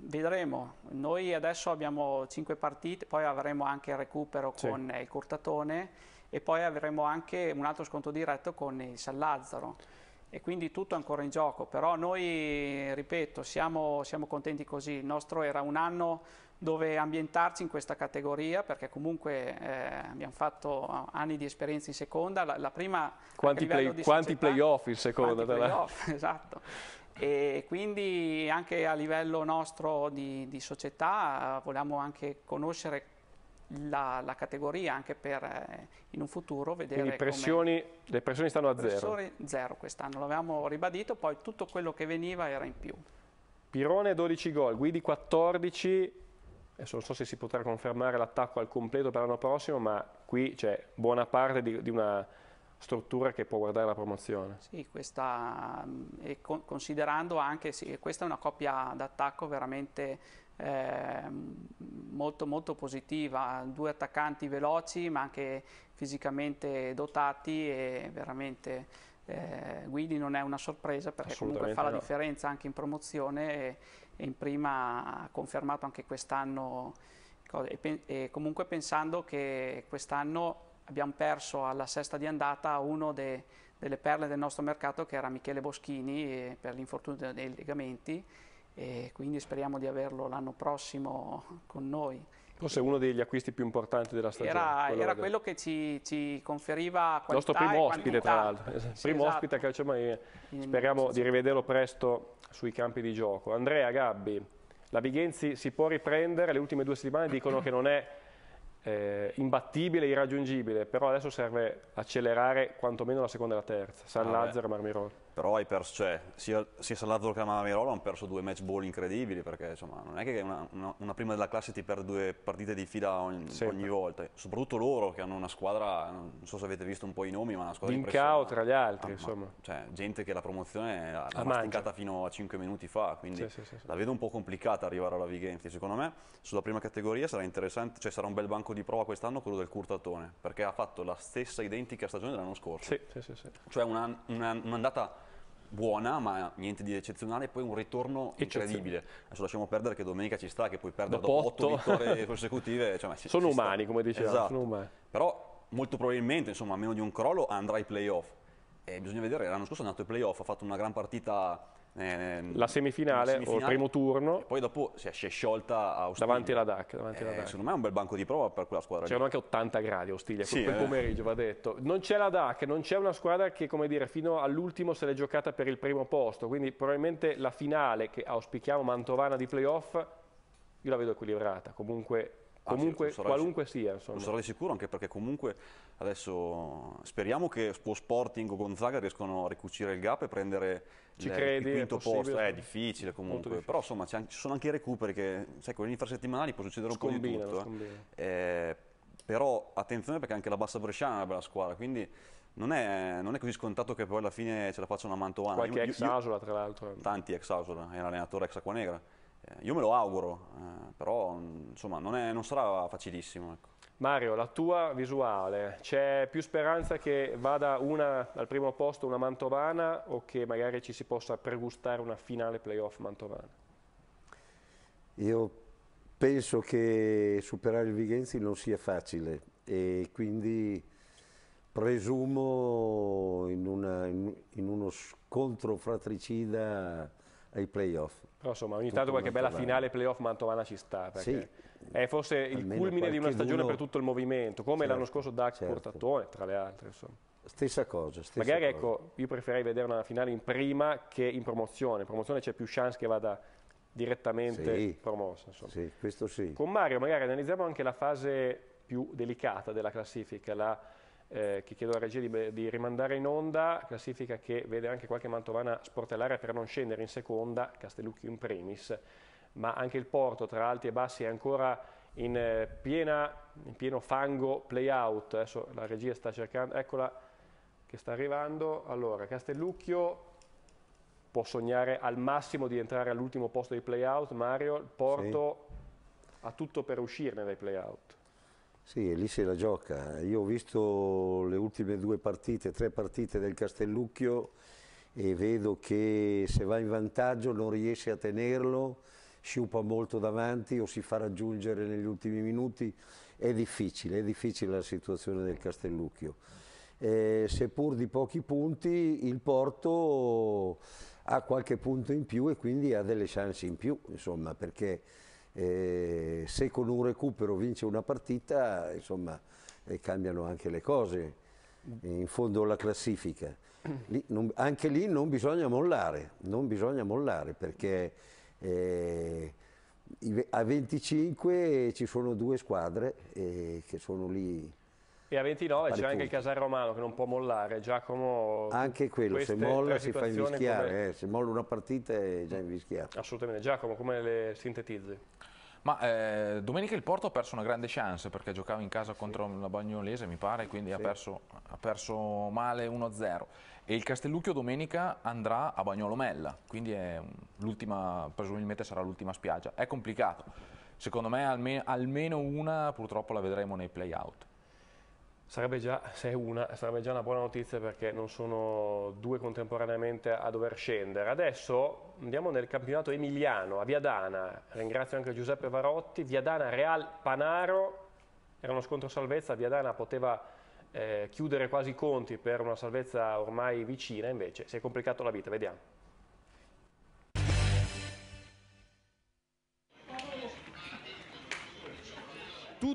vedremo, noi adesso abbiamo 5 partite, poi avremo anche il recupero sì. con eh, il Curtatone e poi avremo anche un altro sconto diretto con il San Lazzaro e quindi tutto ancora in gioco, però noi, ripeto, siamo, siamo contenti così, il nostro era un anno dove ambientarci in questa categoria perché comunque eh, abbiamo fatto anni di esperienza in seconda la, la prima quanti, play, quanti playoff in seconda playoff, [LAUGHS] esatto e quindi anche a livello nostro di, di società volevamo anche conoscere la, la categoria anche per eh, in un futuro vedere Quindi pressioni, le pressioni stanno a zero? zero quest'anno, l'avevamo ribadito, poi tutto quello che veniva era in più. Pirone 12 gol, Guidi 14, adesso non so se si potrà confermare l'attacco al completo per l'anno prossimo, ma qui c'è buona parte di, di una struttura che può guardare la promozione. Sì, questa, e con, considerando anche, sì, questa è una coppia d'attacco veramente eh, molto molto positiva, due attaccanti veloci ma anche fisicamente dotati e veramente eh, Guidi non è una sorpresa perché comunque fa la differenza anche in promozione e, e in prima ha confermato anche quest'anno e, pen e comunque pensando che quest'anno abbiamo perso alla sesta di andata uno de delle perle del nostro mercato che era Michele Boschini eh, per l'infortunio dei legamenti e quindi speriamo di averlo l'anno prossimo con noi. Forse uno degli acquisti più importanti della stagione. Era quello, era quello che ci, ci, conferiva qualità Il nostro primo ospite, tra l'altro. Esatto. Primo esatto. ospite a Calcio Calciamaria. Speriamo di rivederlo presto sui campi di gioco. Andrea Gabbi, la Bighenzi si può riprendere, le ultime due settimane dicono che non è eh, imbattibile, irraggiungibile, però adesso serve accelerare quantomeno la seconda e la terza, San ah, Lazzaro e Marmirolo però hai perso, cioè, sia, sia Salazzo che Mamirolo hanno perso due match ball incredibili, perché insomma, non è che una, una, una, prima della classe ti perde due partite di fila ogni, ogni, volta, soprattutto loro che hanno una squadra, non so se avete visto un po' i nomi, ma una squadra di Vincao tra gli altri, ah, insomma. Ma, cioè, gente che la promozione l'ha la masticata fino a 5 minuti fa, quindi sì, sì, sì, la vedo un po' complicata arrivare alla Vigenti, secondo me sulla prima categoria sarà interessante, cioè sarà un bel banco di prova quest'anno quello del Curtatone, perché ha fatto la stessa identica stagione dell'anno scorso. Sì, sì, sì. Cioè un'andata buona, ma niente di eccezionale, e poi un ritorno incredibile. Adesso lasciamo perdere che domenica ci sta, che poi perde dopo, dopo 8 vittorie [LAUGHS] consecutive. Cioè, ci, sono ci umani, sta. come dicevamo. Esatto. Sono umani. Però molto probabilmente, insomma, a meno di un crollo, andrà ai playoff. E bisogna vedere, l'anno scorso è andato ai playoff, ha fatto una gran partita Ehm, la semifinale, semifinale, o il primo turno. poi dopo si è, sciolta a Davanti alla DAC. Davanti alla eh, DAC. Secondo me è un bel banco di prova per quella squadra. C'erano anche 80 gradi a Ostiglia sì, quel eh. pomeriggio, va detto. Non c'è la DAC, non c'è una squadra che come dire, fino all'ultimo se l'è giocata per il primo posto, quindi probabilmente la finale che auspichiamo Mantovana di playoff, io la vedo equilibrata, comunque comunque ah, sì, qualunque di, sia insomma. lo sarò di sicuro anche perché comunque adesso speriamo che Sporting o Gonzaga riescano a ricucire il gap e prendere ci il, credi, il quinto è posto è eh, difficile comunque, difficile. però insomma ci sono anche i recuperi che, sai, con gli infrasettimanali può succedere un scombina, po' di tutto. Eh. eh. però attenzione perché anche la Bassa Bresciana è una bella squadra, quindi non è, non è, così scontato che poi alla fine ce la faccia una Mantovana. Qualche io, ex Asola tra l'altro. Tanti ex Asola, è un allenatore ex Acquanegra. Eh, io me lo auguro, eh, però insomma non, è, non sarà facilissimo. Ecco. Mario, la tua visuale, c'è più speranza che vada una, al primo posto una mantovana o che magari ci si possa pregustare una finale playoff mantovana? Io penso che superare il Vigenzi non sia facile e quindi presumo in, una, in, in uno scontro fratricida ai playoff. Però insomma, ogni tanto qualche bella finale playoff Mantovana ci sta, perché sì, è forse il culmine di una stagione per tutto il movimento, come certo, l'anno scorso Dax certo. Portatone, tra le altre. Insomma. Stessa cosa. Stessa Magari cosa. ecco, io preferirei vedere una finale in prima che in promozione. In promozione c'è più chance che vada direttamente sì, promossa. Insomma. Sì, questo sì. Con Mario magari analizziamo anche la fase più delicata della classifica, la eh, che chiedo alla regia di, di, rimandare in onda, classifica che vede anche qualche mantovana sportellare per non scendere in seconda, Castellucchio in primis, ma anche il Porto tra alti e bassi è ancora in, eh, piena, in pieno fango playout. adesso la regia sta cercando, eccola che sta arrivando, allora Castellucchio può sognare al massimo di entrare all'ultimo posto dei playout, Mario, il Porto sì. ha tutto per uscirne dai playout. out sì, lì se la gioca. Io ho visto le ultime due partite, tre partite del Castellucchio e vedo che se va in vantaggio non riesce a tenerlo, sciupa molto davanti o si fa raggiungere negli ultimi minuti. È difficile, è difficile la situazione del Castellucchio. Eh, seppur di pochi punti, il Porto ha qualche punto in più e quindi ha delle chance in più, insomma, perché eh, se con un recupero vince una partita, insomma, eh, cambiano anche le cose, in fondo alla classifica. Lì, non, anche lì non bisogna mollare, non bisogna mollare perché eh, a 25 ci sono due squadre eh, che sono lì e a 29 c'è anche il Casal Romano che non può mollare, Giacomo... Anche quello, se molla si fa invischiare, come... eh, se molla una partita è già invischiato. Assolutamente, Giacomo come le sintetizzi? Ma eh, domenica il Porto ha perso una grande chance perché giocava in casa contro la Bagnolese, mi pare, quindi sì. ha, perso, ha, perso, male 1-0. E il Castellucchio domenica andrà a Bagnolomella, quindi presumibilmente sarà l'ultima spiaggia. È complicato. Secondo me almeno, almeno una purtroppo la vedremo nei play-out. Sarebbe già, se è una, sarebbe già una buona notizia perché non sono due contemporaneamente a dover scendere. Adesso andiamo nel campionato emiliano, a Viadana, ringrazio anche Giuseppe Varotti, Viadana Real Panaro, era uno scontro salvezza, Viadana poteva eh, chiudere quasi i conti per una salvezza ormai vicina, invece si è complicato la vita, vediamo.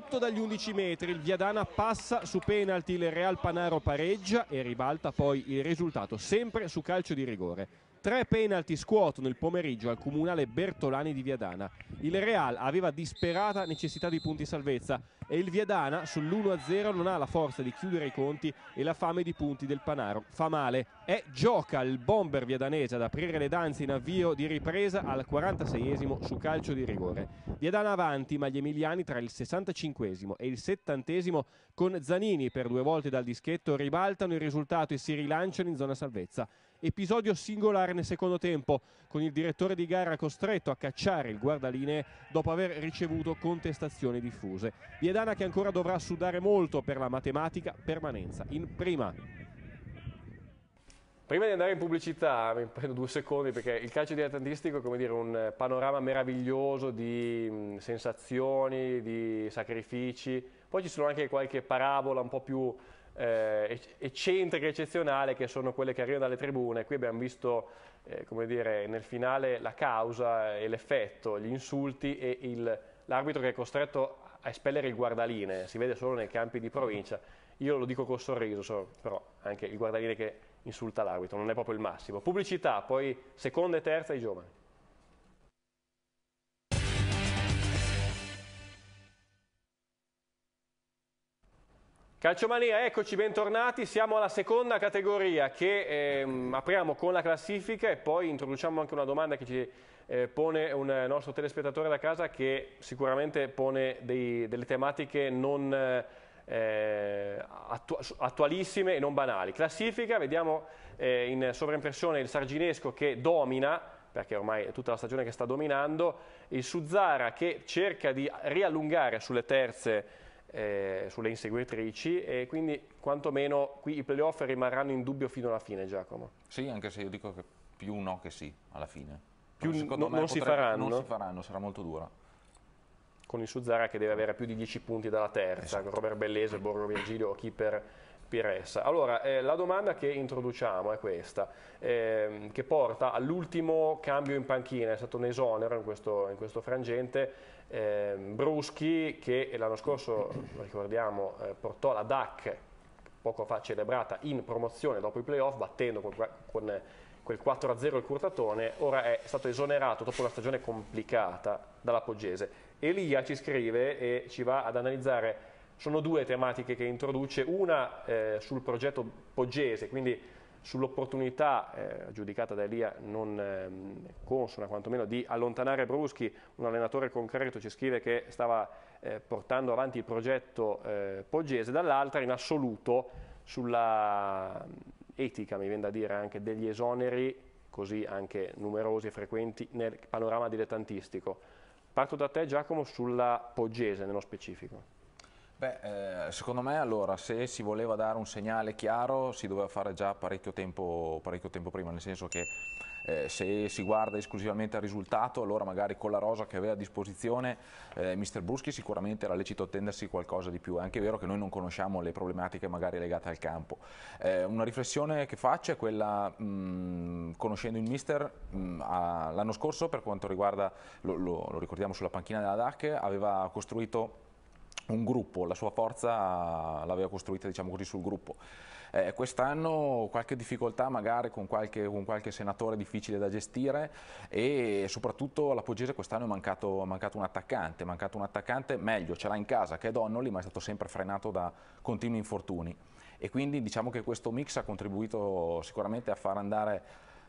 tutto dagli 11 metri, il Viadana passa su penalty, il Real Panaro pareggia e ribalta poi il risultato sempre su calcio di rigore. Tre penalti scuotono il pomeriggio al comunale Bertolani di Viadana. Il Real aveva disperata necessità di punti salvezza e il Viadana sull'1-0 non ha la forza di chiudere i conti e la fame di punti del Panaro. Fa male. E gioca il bomber viadanese ad aprire le danze in avvio di ripresa al 46esimo su calcio di rigore. Viadana avanti, ma gli emiliani tra il 65esimo e il 70esimo con Zanini per due volte dal dischetto ribaltano il risultato e si rilanciano in zona salvezza episodio singolare nel secondo tempo, con il direttore di gara costretto a cacciare il guardaline dopo aver ricevuto contestazioni diffuse. Viedana che ancora dovrà sudare molto per la matematica permanenza in prima. Prima di andare in pubblicità, mi prendo due secondi perché il calcio dilettantistico è come dire un panorama meraviglioso di mm, sensazioni, di sacrifici, poi ci sono anche qualche parabola un po' più eh, eccentrica, eccezionale, che sono quelle che arrivano dalle tribune. Qui abbiamo visto, eh, come dire, nel finale la causa e l'effetto, gli insulti e l'arbitro che è costretto a espellere il guardaline, si vede solo nei campi di provincia. Io lo dico col sorriso, però anche il guardaline che insulta l'arbitro, non è proprio il massimo. Pubblicità, poi seconda e terza i giovani. Calciomania, eccoci, bentornati, siamo alla seconda categoria che ehm, apriamo con la classifica e poi introduciamo anche una domanda che ci eh, pone un nostro telespettatore da casa che sicuramente pone dei, delle tematiche non eh, attu attualissime e non banali. Classifica, vediamo eh, in sovraimpressione il Sarginesco che domina, perché ormai è tutta la stagione che sta dominando, il Suzzara che cerca di riallungare sulle terze eh, sulle inseguitrici e quindi quantomeno qui i playoff rimarranno in dubbio fino alla fine Giacomo. Sì, anche se io dico che più no che sì alla fine. Più no, non, potrebbe, si faranno. non si faranno, sarà molto dura. Con il Suzzara che deve avere più di 10 punti dalla terza, esatto. Robert Bellese, Borgo Virgilio, chi per Piressa. Allora, eh, la domanda che introduciamo è questa, ehm, che porta all'ultimo cambio in panchina, è stato un esonero in questo, in questo frangente, eh, Bruschi che l'anno scorso, ricordiamo, eh, portò la DAC poco fa celebrata in promozione dopo i playoff battendo con, con eh, quel 4-0 il Curtatone, ora è stato esonerato dopo una stagione complicata dalla Poggese. Elia ci scrive e ci va ad analizzare, sono due tematiche che introduce, una eh, sul progetto Poggese, quindi sull'opportunità eh, giudicata da Elia non ehm, consona quantomeno di allontanare Bruschi, un allenatore concreto ci scrive che stava eh, portando avanti il progetto eh, Poggese, dall'altra in assoluto sulla mm, etica, mi viene da dire, anche degli esoneri così anche numerosi e frequenti nel panorama dilettantistico. Parto da te Giacomo sulla Poggese nello specifico. Beh, eh, secondo me allora se si voleva dare un segnale chiaro si doveva fare già parecchio tempo, parecchio tempo prima, nel senso che eh, se si guarda esclusivamente al risultato allora magari con la rosa che aveva a disposizione eh, mister Bruschi sicuramente era lecito attendersi qualcosa di più, è anche vero che noi non conosciamo le problematiche magari legate al campo. Eh, una riflessione che faccio è quella, mh, mm, conoscendo il mister, mm, l'anno scorso per quanto riguarda, lo, lo, lo ricordiamo sulla panchina della DAC, aveva costruito un gruppo, la sua forza l'aveva costruita diciamo così, sul gruppo. Eh, quest'anno qualche difficoltà magari con qualche, con qualche, senatore difficile da gestire e soprattutto la Poggese quest'anno è mancato, mancato, un attaccante, mancato un attaccante meglio, ce l'ha in casa che è Donnoli ma è stato sempre frenato da continui infortuni e quindi diciamo che questo mix ha contribuito sicuramente a far andare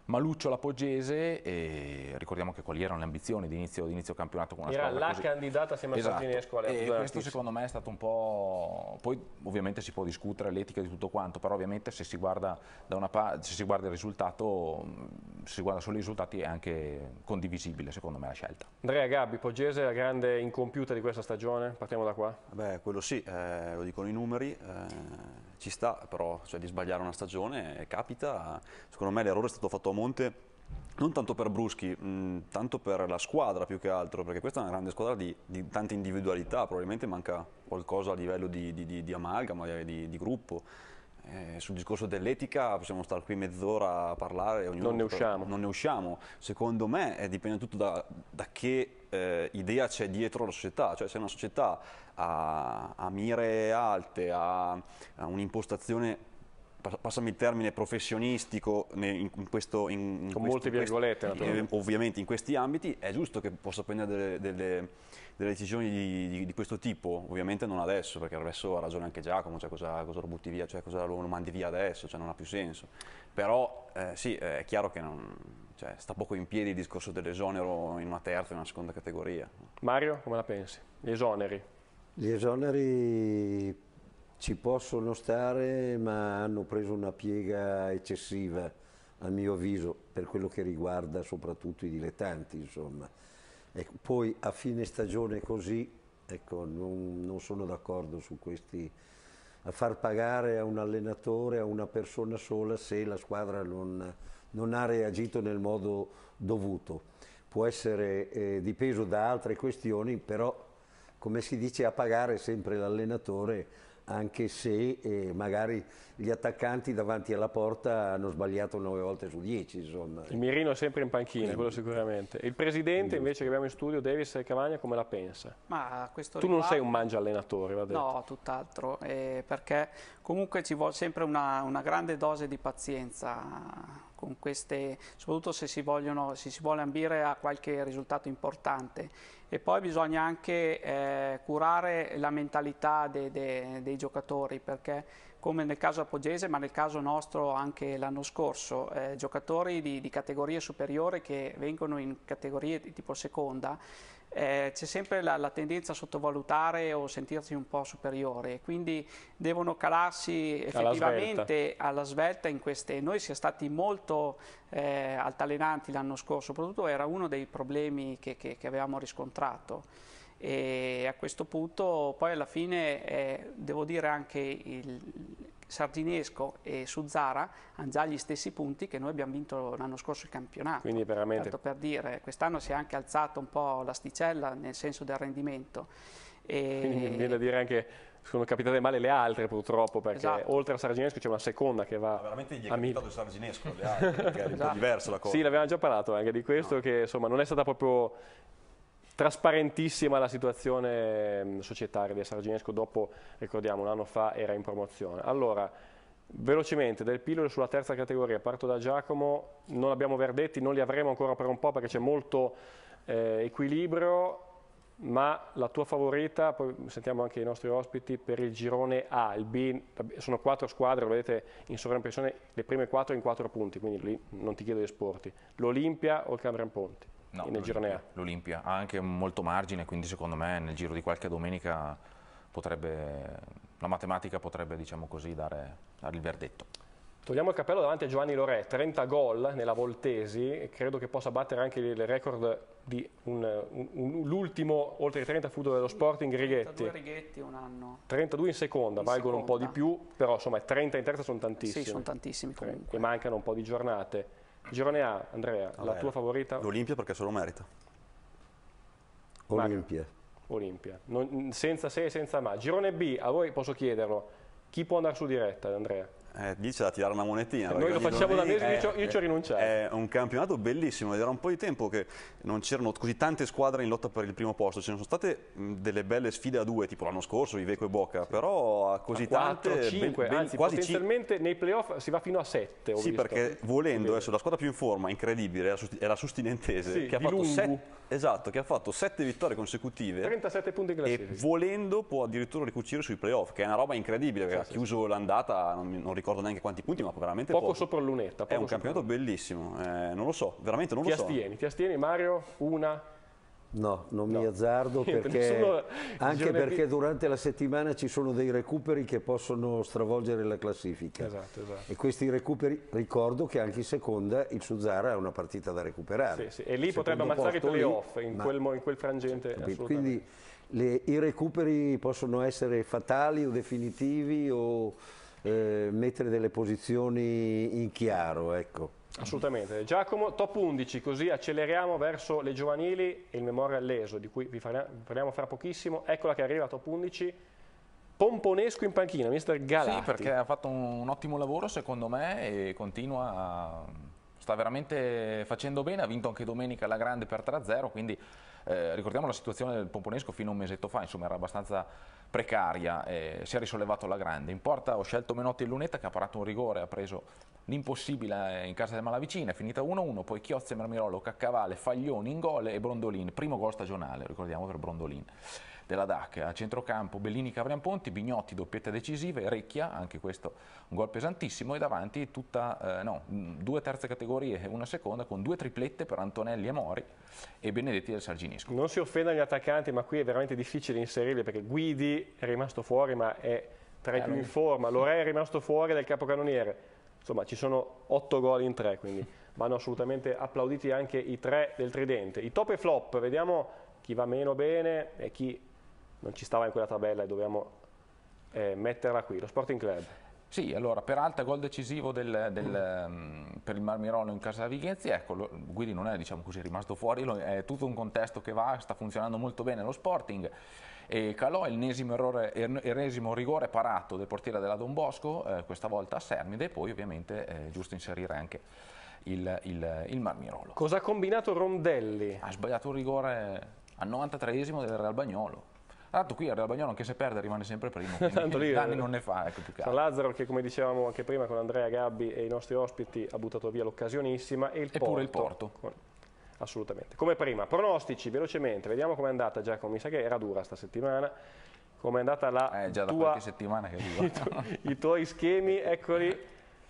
Maluccio la Poggese, e ricordiamo che quali erano le ambizioni di inizio, di inizio campionato con una Era squadra la così. candidata assieme esatto. a esatto. Santinesco alle e questo secondo me è stato un po'... poi ovviamente si può discutere l'etica di tutto quanto, però ovviamente se si guarda, pa... se si guarda il risultato, se si guarda solo i risultati è anche condivisibile secondo me la scelta. Andrea Gabbi, Poggese la grande incompiuta di questa stagione, partiamo da qua. Beh, quello sì, eh, lo dicono i numeri, eh ci sta però, cioè di sbagliare una stagione eh, capita, secondo me l'errore è stato fatto a monte non tanto per Bruschi, mh, mm, tanto per la squadra più che altro, perché questa è una grande squadra di, di tante individualità, probabilmente manca qualcosa a livello di, di, di amalgama, di, gruppo. Eh, sul discorso dell'etica possiamo stare qui mezz'ora a parlare. Non ne, sta, non ne usciamo. Secondo me eh, dipende tutto da, da che eh, idea c'è dietro la società, cioè se una società ha, ha mire alte, ha, ha un'impostazione passami il termine professionistico in questo, in, con questi, molte virgolette questi, eh, ovviamente in questi ambiti è giusto che possa prendere delle, delle delle decisioni di, di, di, questo tipo, ovviamente non adesso, perché adesso ha ragione anche Giacomo, cioè cosa, cosa lo butti via, cioè cosa lo, lo, mandi via adesso, cioè non ha più senso. Però eh, sì, è chiaro che non, cioè, sta poco in piedi il discorso dell'esonero in una terza e in una seconda categoria. Mario, come la pensi? Gli esoneri? Gli esoneri ci possono stare, ma hanno preso una piega eccessiva, a mio avviso, per quello che riguarda soprattutto i dilettanti, insomma e poi a fine stagione così, ecco, non, non sono d'accordo su questi a far pagare a un allenatore, a una persona sola, se la squadra non, non ha reagito nel modo dovuto. Può essere eh, dipeso da altre questioni, però come si dice a pagare sempre l'allenatore anche se eh, magari gli attaccanti davanti alla porta hanno sbagliato nove volte su dieci. Insomma. Il mirino è sempre in panchina, quello sicuramente. Il presidente invece che abbiamo in studio, Davis Cavagna, come la pensa? tu riguardo... non sei un mangia allenatore, va detto. No, tutt'altro, eh, perché comunque ci vuole sempre una, una grande dose di pazienza con queste, soprattutto se si, vogliono, se si vuole ambire a qualche risultato importante. E poi bisogna anche eh, curare la mentalità de, de, dei giocatori, perché come nel caso appoggese, ma nel caso nostro anche l'anno scorso, eh, giocatori di, di categorie superiori che vengono in categorie di tipo seconda, eh, c'è sempre la, la, tendenza a sottovalutare o sentirsi un po' superiore, quindi devono calarsi effettivamente alla svelta, alla svelta in queste. Noi siamo stati molto eh, altalenanti l'anno scorso, soprattutto era uno dei problemi che, che, che avevamo riscontrato e a questo punto poi alla fine eh, devo dire anche il, Sardinesco e Suzzara hanno già gli stessi punti che noi abbiamo vinto l'anno scorso il campionato. Quindi veramente... Tanto per dire, quest'anno si è anche alzato un po' l'asticella nel senso del rendimento. E... Quindi viene da dire anche sono capitate male le altre purtroppo perché esatto. oltre a Sarginesco c'è una seconda che va Ma veramente gli è capitato il Sarginesco le altre, perché è esatto. un la cosa sì l'avevamo già parlato anche di questo no. che insomma non è stata proprio trasparentissima la situazione mm, societaria di Sarginesco dopo, ricordiamo, un anno fa era in promozione. Allora, velocemente, del pillole sulla terza categoria, parto da Giacomo, non abbiamo verdetti, non li avremo ancora per un po' perché c'è molto eh, equilibrio, ma la tua favorita, poi sentiamo anche i nostri ospiti, per il girone A, il B, sono quattro squadre, lo vedete in sovraimpressione, le prime quattro in quattro punti, quindi lì non ti chiedo di esporti, l'Olimpia o il Camran Ponti? No, nel girone A. L'Olimpia ha anche molto margine, quindi secondo me nel giro di qualche domenica potrebbe, la matematica potrebbe diciamo così, dare, dare il verdetto. Togliamo il cappello davanti a Giovanni Lorè, 30 gol nella Voltesi, credo che possa battere anche il record di l'ultimo oltre 30 fu dello Sporting Righetti. 32 Righetti un anno. 32 in seconda, in valgono seconda. un po' di più, però insomma 30 in terza sono tantissimi. Sì, sono tantissimi comunque. E mancano un po' di giornate. Girone A, Andrea, Vabbè, la tua favorita? L'Olimpia perché se lo merita. Olimpia. Olimpia, non, senza se e senza ma. Girone B, a voi posso chiederlo, chi può andare su diretta, Andrea? Eh, lì c'è da tirare una monetina. Cioè, noi lo facciamo da mesi, io, io ci ho rinunciato. È un campionato bellissimo ed era un po' di tempo che non c'erano così tante squadre in lotta per il primo posto. Ce ne sono state delle belle sfide a due, tipo l'anno scorso, Iveco e Bocca, sì. però a così a 4, tante... 5, ben, anzi quasi potenzialmente 5. nei playoff si va fino a 7. Sì, visto. perché volendo, adesso la squadra più in forma, incredibile, è la Sustinentese, sì, che, ha fatto 7, esatto, che ha fatto 7 vittorie consecutive. 37 punti in classifica. E volendo può addirittura ricucire sui playoff, che è una roba incredibile, perché sì, ha chiuso l'andata, non, non ricordo neanche quanti punti, ma veramente poco. Poco sopra lunetta. Poco è un campionato bellissimo, eh, non lo so, veramente non ti lo so. Fiastieni, ti Mario, una, No, non no. mi azzardo [LAUGHS] perché, anche perché durante la settimana ci sono dei recuperi che possono stravolgere la classifica. Esatto, esatto. E questi recuperi, ricordo che anche in seconda il Suzzara è una partita da recuperare. Sì, sì. E lì potrebbe ammazzare i playoff in, ma... in, quel, frangente. Sì, Quindi le, i recuperi possono essere fatali o definitivi o eh, mettere delle posizioni in chiaro. Ecco. Assolutamente. Giacomo, top 11, così acceleriamo verso le giovanili e il Memorial Leso, di cui vi parliamo fra pochissimo. Eccola che arriva, top 11. Pomponesco in panchina, mister Galati. Sì, perché ha fatto un, un ottimo lavoro secondo me e continua a... sta veramente facendo bene, ha vinto anche domenica la grande per 3-0, quindi eh, ricordiamo la situazione del Pomponesco fino a un mesetto fa, insomma era abbastanza precaria, eh, si è risollevato alla grande. In porta ho scelto Menotti e Lunetta che ha parato un rigore, ha preso l'impossibile in casa del Malavicina, è finita 1-1, poi Chiozze, Mermirolo, Caccavale, Faglioni in gol e Brondolin, primo gol stagionale, ricordiamo per Brondolin della DAC. A centrocampo Bellini Ponti, Bignotti doppietta decisiva, Recchia, anche questo un gol pesantissimo e davanti tutta, eh, no, mm, due terze categorie e una seconda con due triplette per Antonelli e Mori e Benedetti del Sarginisco. Non si offendano gli attaccanti ma qui è veramente difficile inserirli perché Guidi è rimasto fuori ma è tra i eh, più in forma, [LAUGHS] Lorè è rimasto fuori dal capocannoniere. Insomma, ci sono otto gol in tre, quindi [LAUGHS] vanno assolutamente applauditi anche i tre del tridente. I top e flop, vediamo chi va meno bene e chi non ci stava in quella tabella e dovevamo eh, metterla qui, lo Sporting Club. Sì, allora Peralta gol decisivo del, del, mm. per il Marmirolo in casa Vighezzi, ecco, lo, Guidi non è diciamo così, rimasto fuori, lo, è tutto un contesto che va, sta funzionando molto bene lo Sporting. E calò l'ennesimo er, rigore parato del portiere della Don Bosco, eh, questa volta a Sermide, e poi ovviamente è eh, giusto inserire anche il, il, il Marmirolo. Cosa ha combinato Rondelli? Ha sbagliato un rigore al 93esimo del Real Bagnolo Tanto qui a Real Bagnolo anche se perde rimane sempre primo, [LAUGHS] tanto lì, danni eh, non ne fa. Ecco, più San Lazzaro che come dicevamo anche prima con Andrea Gabbi e i nostri ospiti ha buttato via l'occasionissima e il Eppure Porto. il Porto. Con... Assolutamente. Come prima, pronostici velocemente, vediamo com'è andata Giacomo, mi sa che era dura sta settimana. Com'è andata la eh, già da qualche settimana che dura. [LAUGHS] I, tu... I tuoi schemi, eccoli.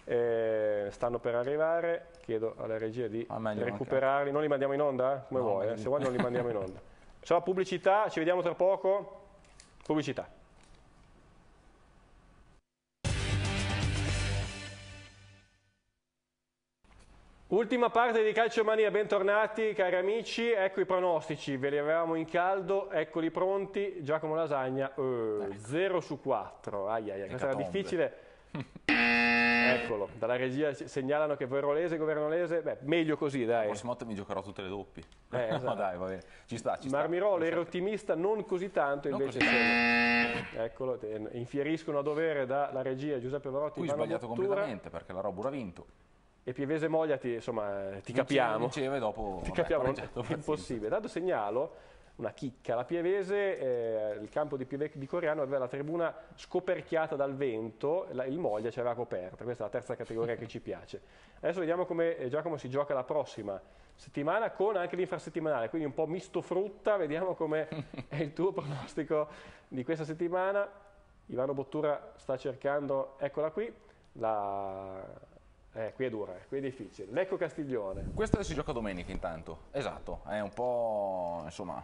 Eh, stanno per arrivare, chiedo alla regia di ah, recuperarli. Manca. Non li mandiamo in onda? Come no, vuoi, eh? se vuoi non li [LAUGHS] mandiamo in onda. Ciao pubblicità, ci vediamo tra poco. Pubblicità. Ultima parte di Calcio Calciomania, bentornati cari amici, ecco i pronostici, ve li avevamo in caldo, eccoli pronti, Giacomo Lasagna, 0 eh, ecco. su 4, ai, ai, ai. questa era difficile. [LAUGHS] Eccolo, dalla regia segnalano che Verolese, Governolese, beh, meglio così dai. La prossima volta mi giocherò tutte le doppie. Eh, [LAUGHS] esatto. no, dai, va bene. Ci sta, ci sta. Marmirolo era ottimista, non così tanto, invece... Così. Eccolo, infieriscono a dovere dalla regia Giuseppe Varotti. Qui sbagliato Bottura. completamente perché la Robura ha vinto e Pievese Mogliati, insomma, ti capiamo. Diceva, diceva dopo, ti vabbè, capiamo, è impossibile. Dato segnalo una chicca. La Pievese, eh, il campo di Pieve Bicoriano aveva la tribuna scoperchiata dal vento, la, il Moglia ci aveva coperta, questa è la terza categoria che ci piace. Adesso vediamo come eh, Giacomo si gioca la prossima settimana con anche l'infrasettimanale, quindi un po' misto frutta, vediamo come [LAUGHS] è il tuo pronostico di questa settimana. Ivano Bottura sta cercando, eccola qui, la, eh, qui è dura, eh, qui è difficile. Lecco Castiglione. Questo si gioca domenica intanto. Esatto, è un po' insomma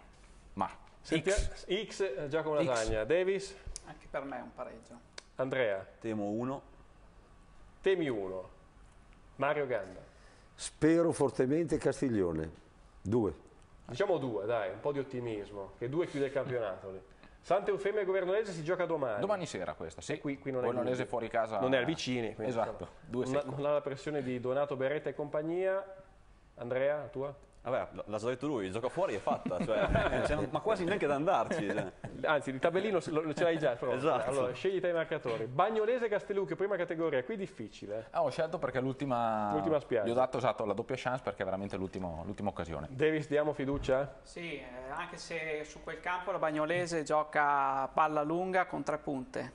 ma. Senti, X. Eh, X, eh, Giacomo X. Lasagna. Davis? Anche per me è un pareggio. Andrea? Temo 1. Temi 1. Mario Ganda? Spero fortemente Castiglione. 2. Diciamo 2, dai, un po' di ottimismo, che 2 chiude il campionato lì. Sant'Eufemia e Governolese si gioca domani. Domani sera questa, sì. E qui, qui non Governolese fuori casa. Non è al vicini. Esatto. Diciamo, non, ha, non ha la pressione di Donato Beretta e compagnia. Andrea, tua? Vabbè, l'ha già detto lui, gioca fuori e fatta, cioè, [LAUGHS] cioè, ma quasi neanche da andarci. Cioè. Anzi, il tabellino lo, ce l'hai già però. Esatto. Allora, scegli te i marcatori. Bagnolese Castellucchio, prima categoria, qui difficile. Ah, ho scelto perché l'ultima... L'ultima spiaggia. Gli ho dato esatto, la doppia chance perché è veramente l'ultima occasione. Davis, diamo fiducia? Sì, eh, anche se su quel campo la Bagnolese gioca palla lunga con tre punte.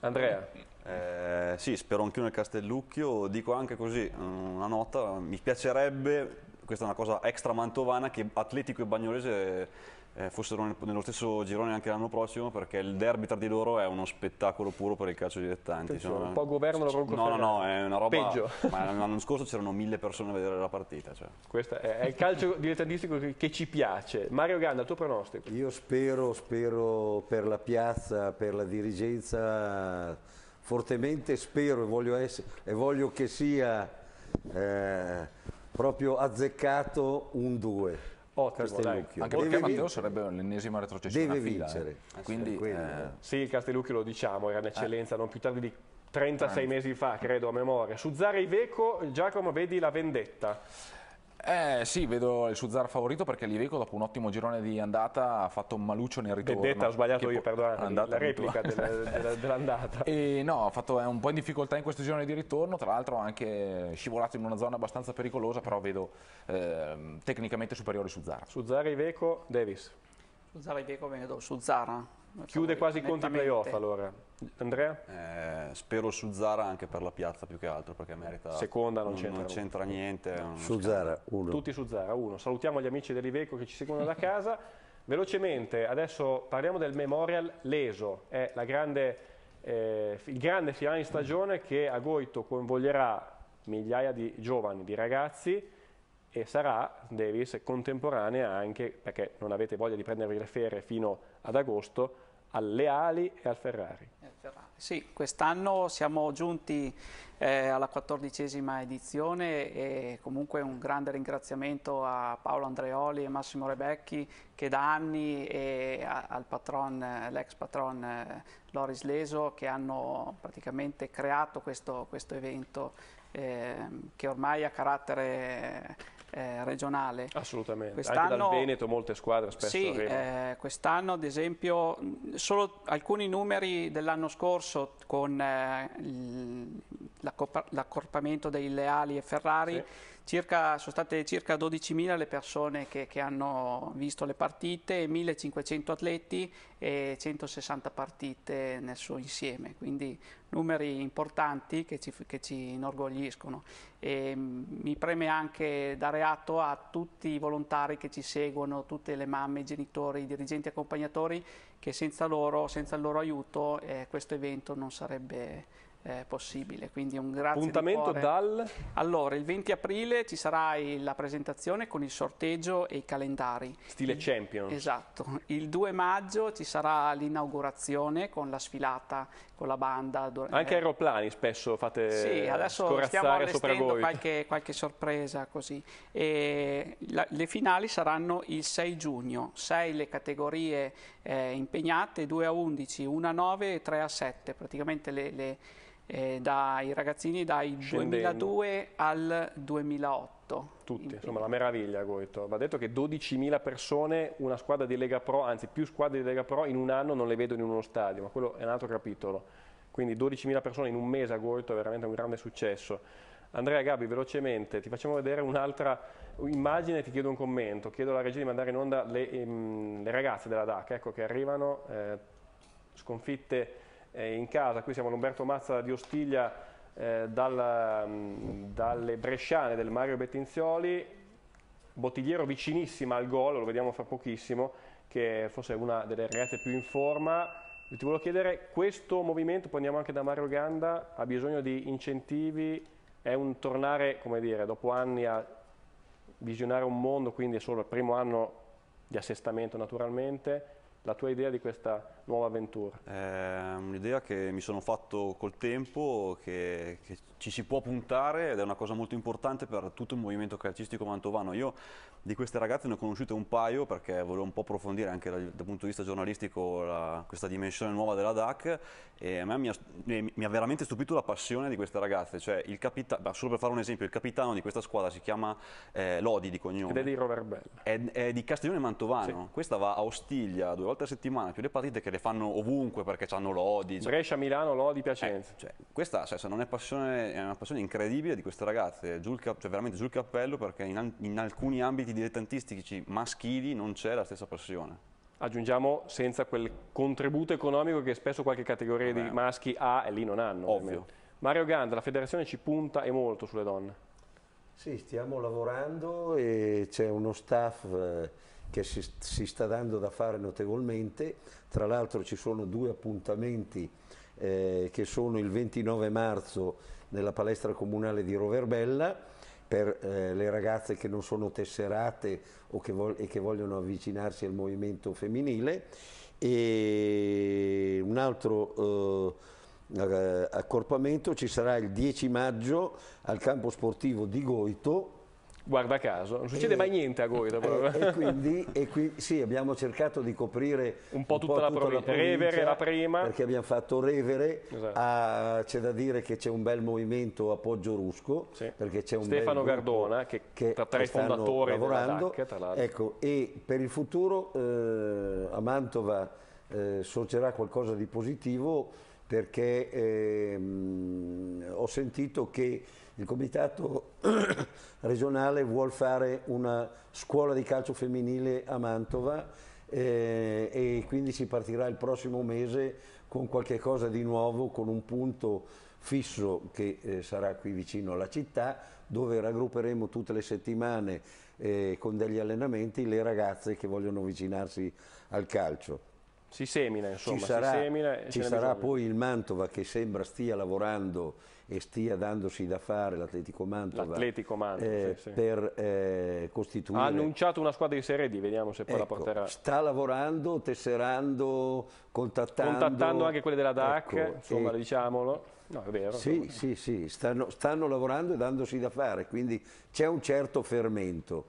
Andrea? Eh, sì, spero anch'io nel Castellucchio, dico anche così, una nota, mi piacerebbe questa è una cosa extra mantovana che Atletico e Bagnolese eh, fossero nello stesso girone anche l'anno prossimo perché il derby tra di loro è uno spettacolo puro per il calcio dilettanti cioè, un po' governo lo ronco no no no è una roba peggio ma [LAUGHS] l'anno scorso c'erano mille persone a vedere la partita cioè. questo è, è, il calcio dilettantistico che, che ci piace Mario Ganda il tuo pronostico io spero spero per la piazza per la dirigenza fortemente spero e voglio, essere, e voglio che sia eh, proprio azzeccato un 2. Ottimo, Anche perché Matteo sarebbe l'ennesima retrocessione Deve eh. vincere. Eh. Quindi, eh. Sì, il Castellucchio lo diciamo, era un'eccellenza eh. non più tardi di 36 eh. mesi fa, credo a memoria. Su Zara Iveco, Giacomo, vedi la vendetta. Eh sì, vedo il Suzzar favorito perché l'Iveco dopo un ottimo girone di andata ha fatto un maluccio nel ritorno. Vendetta, ho sbagliato io, perdonami, la replica dell'andata. [LAUGHS] e no, ha fatto un po' in difficoltà in questo girone di ritorno, tra l'altro ha anche scivolato in una zona abbastanza pericolosa, però vedo eh, tecnicamente superiore Suzzar. Suzzar, Iveco, Davis. Suzzar, Iveco, vedo Suzzara Chiude quasi i conti playoff allora. Andrea? Eh, spero su Zara anche per la piazza più che altro perché merita. Seconda non, non c'entra, niente. No. Su Zara, uno. Tutti su Zara, uno. Salutiamo gli amici dell'Iveco che ci seguono da casa. Velocemente, adesso parliamo del Memorial Leso, è grande, eh, il grande finale di stagione che a Goito coinvolgerà migliaia di giovani, di ragazzi e sarà Davis contemporanea anche, perché non avete voglia di prendervi le ferie fino ad agosto, alle ali e al eh, Ferrari. Sì, quest'anno siamo giunti eh, alla quattordicesima edizione e comunque un grande ringraziamento a Paolo Andreoli e Massimo Rebecchi che da anni e al patron, l'ex patron eh, Loris Leso che hanno praticamente creato questo, questo evento eh, che ormai ha carattere eh, regionale. Assolutamente, quest'anno, anche dal Veneto molte squadre spesso sì, eh, quest'anno ad esempio solo alcuni numeri dell'anno scorso con eh, l'accorpamento dei Leali e Ferrari sì Circa, sono state circa 12.000 le persone che, che, hanno visto le partite, 1.500 atleti e 160 partite nel suo insieme, quindi numeri importanti che ci, che ci inorgogliscono. E mm, mi preme anche dare atto a tutti i volontari che ci seguono, tutte le mamme, i genitori, i dirigenti e accompagnatori, che senza loro, senza il loro aiuto, eh, questo evento non sarebbe eh, possibile. Quindi un grazie Appuntamento dal? Allora, il 20 aprile ci sarà la presentazione con il sorteggio e i calendari. Stile champion. Esatto. Il 2 maggio ci sarà l'inaugurazione con la sfilata, con la banda. Anche eh, aeroplani spesso fate Sì, adesso stiamo allestendo qualche, qualche, sorpresa così. La, le finali saranno il 6 giugno. 6 le categorie eh, impegnate, 2 a 11, 1 a 9 e 3 a 7. Praticamente le, le eh, dai ragazzini dai Scendendo. 2002 al 2008. Tutti, in insomma, la meraviglia Goito. Va detto che 12.000 persone, una squadra di Lega Pro, anzi più squadre di Lega Pro in un anno non le vedono in uno stadio, ma quello è un altro capitolo. Quindi 12.000 persone in un mese a Goito è veramente un grande successo. Andrea Gabi, velocemente, ti facciamo vedere un'altra immagine e ti chiedo un commento. Chiedo alla regia di mandare in onda le, ehm, le ragazze della DAC, ecco, che arrivano eh, sconfitte eh, in casa, qui siamo all'Umberto Mazza di Ostiglia, eh, dalla, mh, mm, dalle bresciane del Mario Bettinzioli, Bottigliero vicinissima al gol, lo vediamo fra pochissimo, che forse è una delle rete più in forma. Io ti volevo chiedere, questo movimento, poi andiamo anche da Mario Ganda, ha bisogno di incentivi, è un tornare, come dire, dopo anni a visionare un mondo, quindi è solo il primo anno di assestamento naturalmente, la tua idea di questa nuova avventura? È ehm, un'idea che mi sono fatto col tempo, che, che, ci si può puntare ed è una cosa molto importante per tutto il movimento calcistico mantovano. Io di queste ragazze ne ho conosciute un paio perché volevo un po' approfondire anche dal, dal punto di vista giornalistico la, questa dimensione nuova della DAC e a me mi ha, mi ha veramente stupito la passione di queste ragazze. Cioè, il beh, solo per fare un esempio, il capitano di questa squadra si chiama eh, Lodi di cognome. Ed è di Roverbella. È, è di Castiglione Mantovano. Sì. Questa va a Ostiglia due volte a settimana più le partite che le fanno ovunque perché hanno Lodi. Cioè... Brescia, Milano, Lodi, Piacenza. Eh, cioè, questa cioè, non è, passione, è una passione incredibile di queste ragazze, giù il, cap- cioè, veramente giù il cappello perché in, in alcuni ambiti dilettantistici maschili non c'è la stessa passione aggiungiamo senza quel contributo economico che spesso qualche categoria di maschi ha e lì non hanno. Ovvio. Mario Ganda, la federazione ci punta e molto sulle donne. Sì, stiamo lavorando e c'è uno staff eh, che si, si sta dando da fare notevolmente, tra l'altro ci sono due appuntamenti eh, che sono il 29 marzo nella palestra comunale di Roverbella per eh, le ragazze che non sono tesserate o che e che vogliono avvicinarsi al movimento femminile e un altro eh, eh accorpamento ci sarà il 10 maggio al campo sportivo di Goito guarda caso, non succede e, mai niente a Goida. E, e, quindi, e qui, sì, abbiamo cercato di coprire un po' tutta, po la, tutta la, provincia, Revere la prima. Perché abbiamo fatto Revere, esatto. c'è da dire che c'è un bel movimento appoggio Rusco, sì. perché c'è un Stefano Gardona, che, che tra tre fondatori lavorando, DAC, tra l'altro. Ecco, e per il futuro eh, a Mantova eh, sorgerà qualcosa di positivo perché eh, ho sentito che il comitato [CLEARS THROAT] regionale vuole fare una scuola di calcio femminile a Mantova eh, e quindi si partirà il prossimo mese con qualche cosa di nuovo, con un punto fisso che eh, sarà qui vicino alla città, dove raggrupperemo tutte le settimane eh, con degli allenamenti le ragazze che vogliono avvicinarsi al calcio. Si semina, insomma, ci sarà, semina ci sarà poi il Mantova che sembra stia lavorando e stia dandosi da fare l'Atletico Mantova, Mantova eh, sì, sì. per eh, costituire... Ha annunciato una squadra di Serie D, vediamo se poi ecco, la porterà... Sta lavorando, tesserando, contattando... Contattando anche quelle della DAC, ecco, insomma, e... diciamolo. No, è vero. Sì, sì, sì, stanno, stanno lavorando e dandosi da fare, quindi c'è un certo fermento.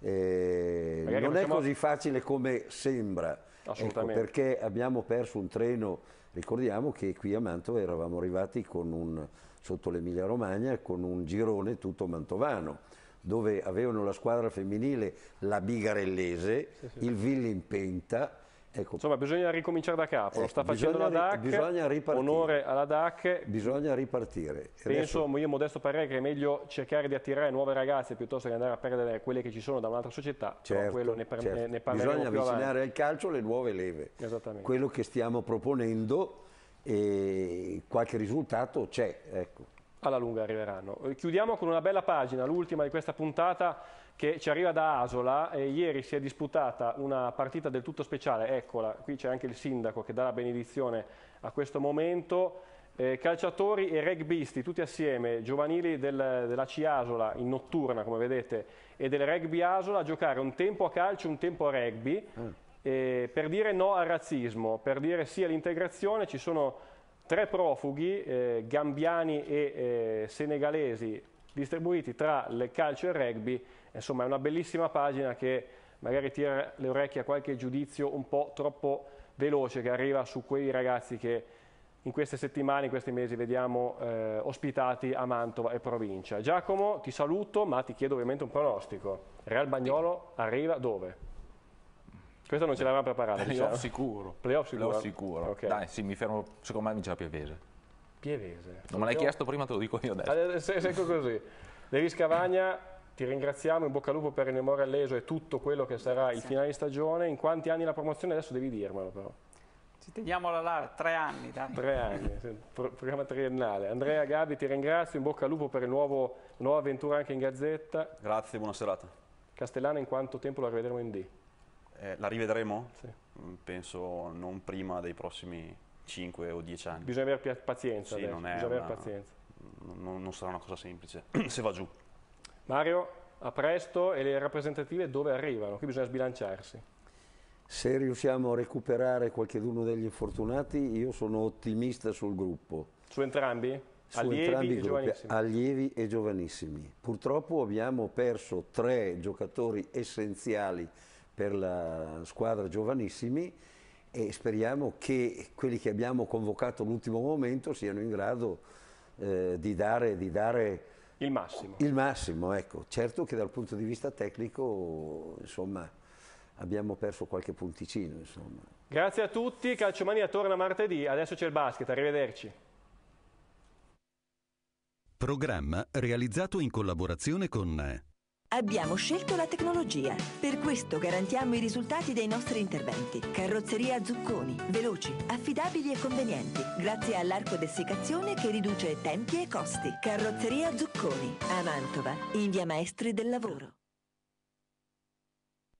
Eh, non è così facile come sembra, ecco, perché abbiamo perso un treno... Ricordiamo che qui a Mantova eravamo arrivati con un sotto l'Emilia Romagna con un girone tutto mantovano dove avevano la squadra femminile la Bigarellese, sì, sì. il Villimpenta. Ecco. Insomma bisogna ricominciare da capo, lo eh, sta facendo la DAC, bisogna ripartire. onore alla DAC. Bisogna ripartire. Penso, Adesso... io modesto parere, che è meglio cercare di attirare nuove ragazze piuttosto che andare a perdere quelle che ci sono da un'altra società, certo, quello ne, par- certo. ne parleremo Bisogna avvicinare avanti. al calcio le nuove leve. Esattamente. Quello che stiamo proponendo e qualche risultato c'è. Ecco. Alla lunga arriveranno. Eh, chiudiamo con una bella pagina, l'ultima di questa puntata che ci arriva da Asola. ieri si è disputata una partita del tutto speciale, eccola, qui c'è anche il sindaco che dà la benedizione a questo momento. Eh, calciatori e rugbyisti tutti assieme, giovanili del, della Ciasola in notturna come vedete e del rugby Asola a giocare un tempo a calcio, un tempo a rugby mm. E eh, per dire no al razzismo, per dire sì all'integrazione ci sono tre profughi eh, gambiani e eh, senegalesi distribuiti tra il calcio e il rugby, insomma è una bellissima pagina che magari tira le orecchie a qualche giudizio un po' troppo veloce che arriva su quei ragazzi che in queste settimane, in questi mesi vediamo eh, ospitati a Mantova e provincia. Giacomo ti saluto ma ti chiedo ovviamente un pronostico, Real Bagnolo arriva dove? Questa non ce l'avevamo preparata. Playoff diciamo. sicuro. Playoff sicuro. Playoff sicuro. Okay. Dai, sì, mi fermo. Secondo me vince la Pievese. Pievese. Non me l'hai chiesto prima, te lo dico io adesso. Adesso ecco così. Levi Scavagna, ti ringraziamo, in bocca al lupo per il memoria alleso e tutto quello che sarà Grazie. il finale di stagione. In quanti anni la promozione? Adesso devi dirmelo però. Ci teniamo alla larga, tre anni. Dai. Tre anni, programma triennale. Andrea Gabi, ti ringrazio, in bocca al lupo per il nuovo, la nuova avventura anche in Gazzetta. Grazie, buona serata. Castellana, in quanto tempo la rivedremo in D? Eh, la rivedremo? Sì. Mm, penso non prima dei prossimi 5 o 10 anni. Bisogna avere pazienza. Sì, non, Bisogna una, pazienza. Non, non sarà una cosa semplice [CLEARS THROAT] se va giù. Mario, a presto e le rappresentative dove arrivano? Qui bisogna sbilanciarsi. Se riusciamo a recuperare qualcuno degli infortunati, io sono ottimista sul gruppo. Su entrambi? Su allievi entrambi i gruppi, allievi e giovanissimi. Purtroppo abbiamo perso tre giocatori essenziali per la squadra giovanissimi e speriamo che quelli che abbiamo convocato all'ultimo momento siano in grado eh, di dare, di dare il massimo. Il massimo, ecco. Certo che dal punto di vista tecnico, insomma, abbiamo perso qualche punticino, insomma. Grazie a tutti, Calciomania torna martedì, adesso c'è il basket, arrivederci. Programma realizzato in collaborazione con Abbiamo scelto la tecnologia, per questo garantiamo i risultati dei nostri interventi. Carrozzeria Zucconi, veloci, affidabili e convenienti, grazie all'arco d'essiccazione che riduce tempi e costi. Carrozzeria Zucconi, a Mantova, in via Maestri del Lavoro.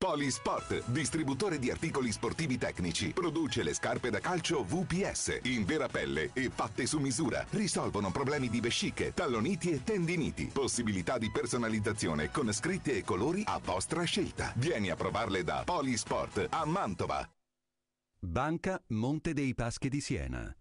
Polisport, distributore di articoli sportivi tecnici, produce le scarpe da calcio VPS in vera pelle e fatte su misura. Risolvono problemi di vesciche, talloniti e tendiniti. Possibilità di personalizzazione con scritte e colori a vostra scelta. Vieni a provarle da Polisport a Mantova. Banca Monte dei Paschi di Siena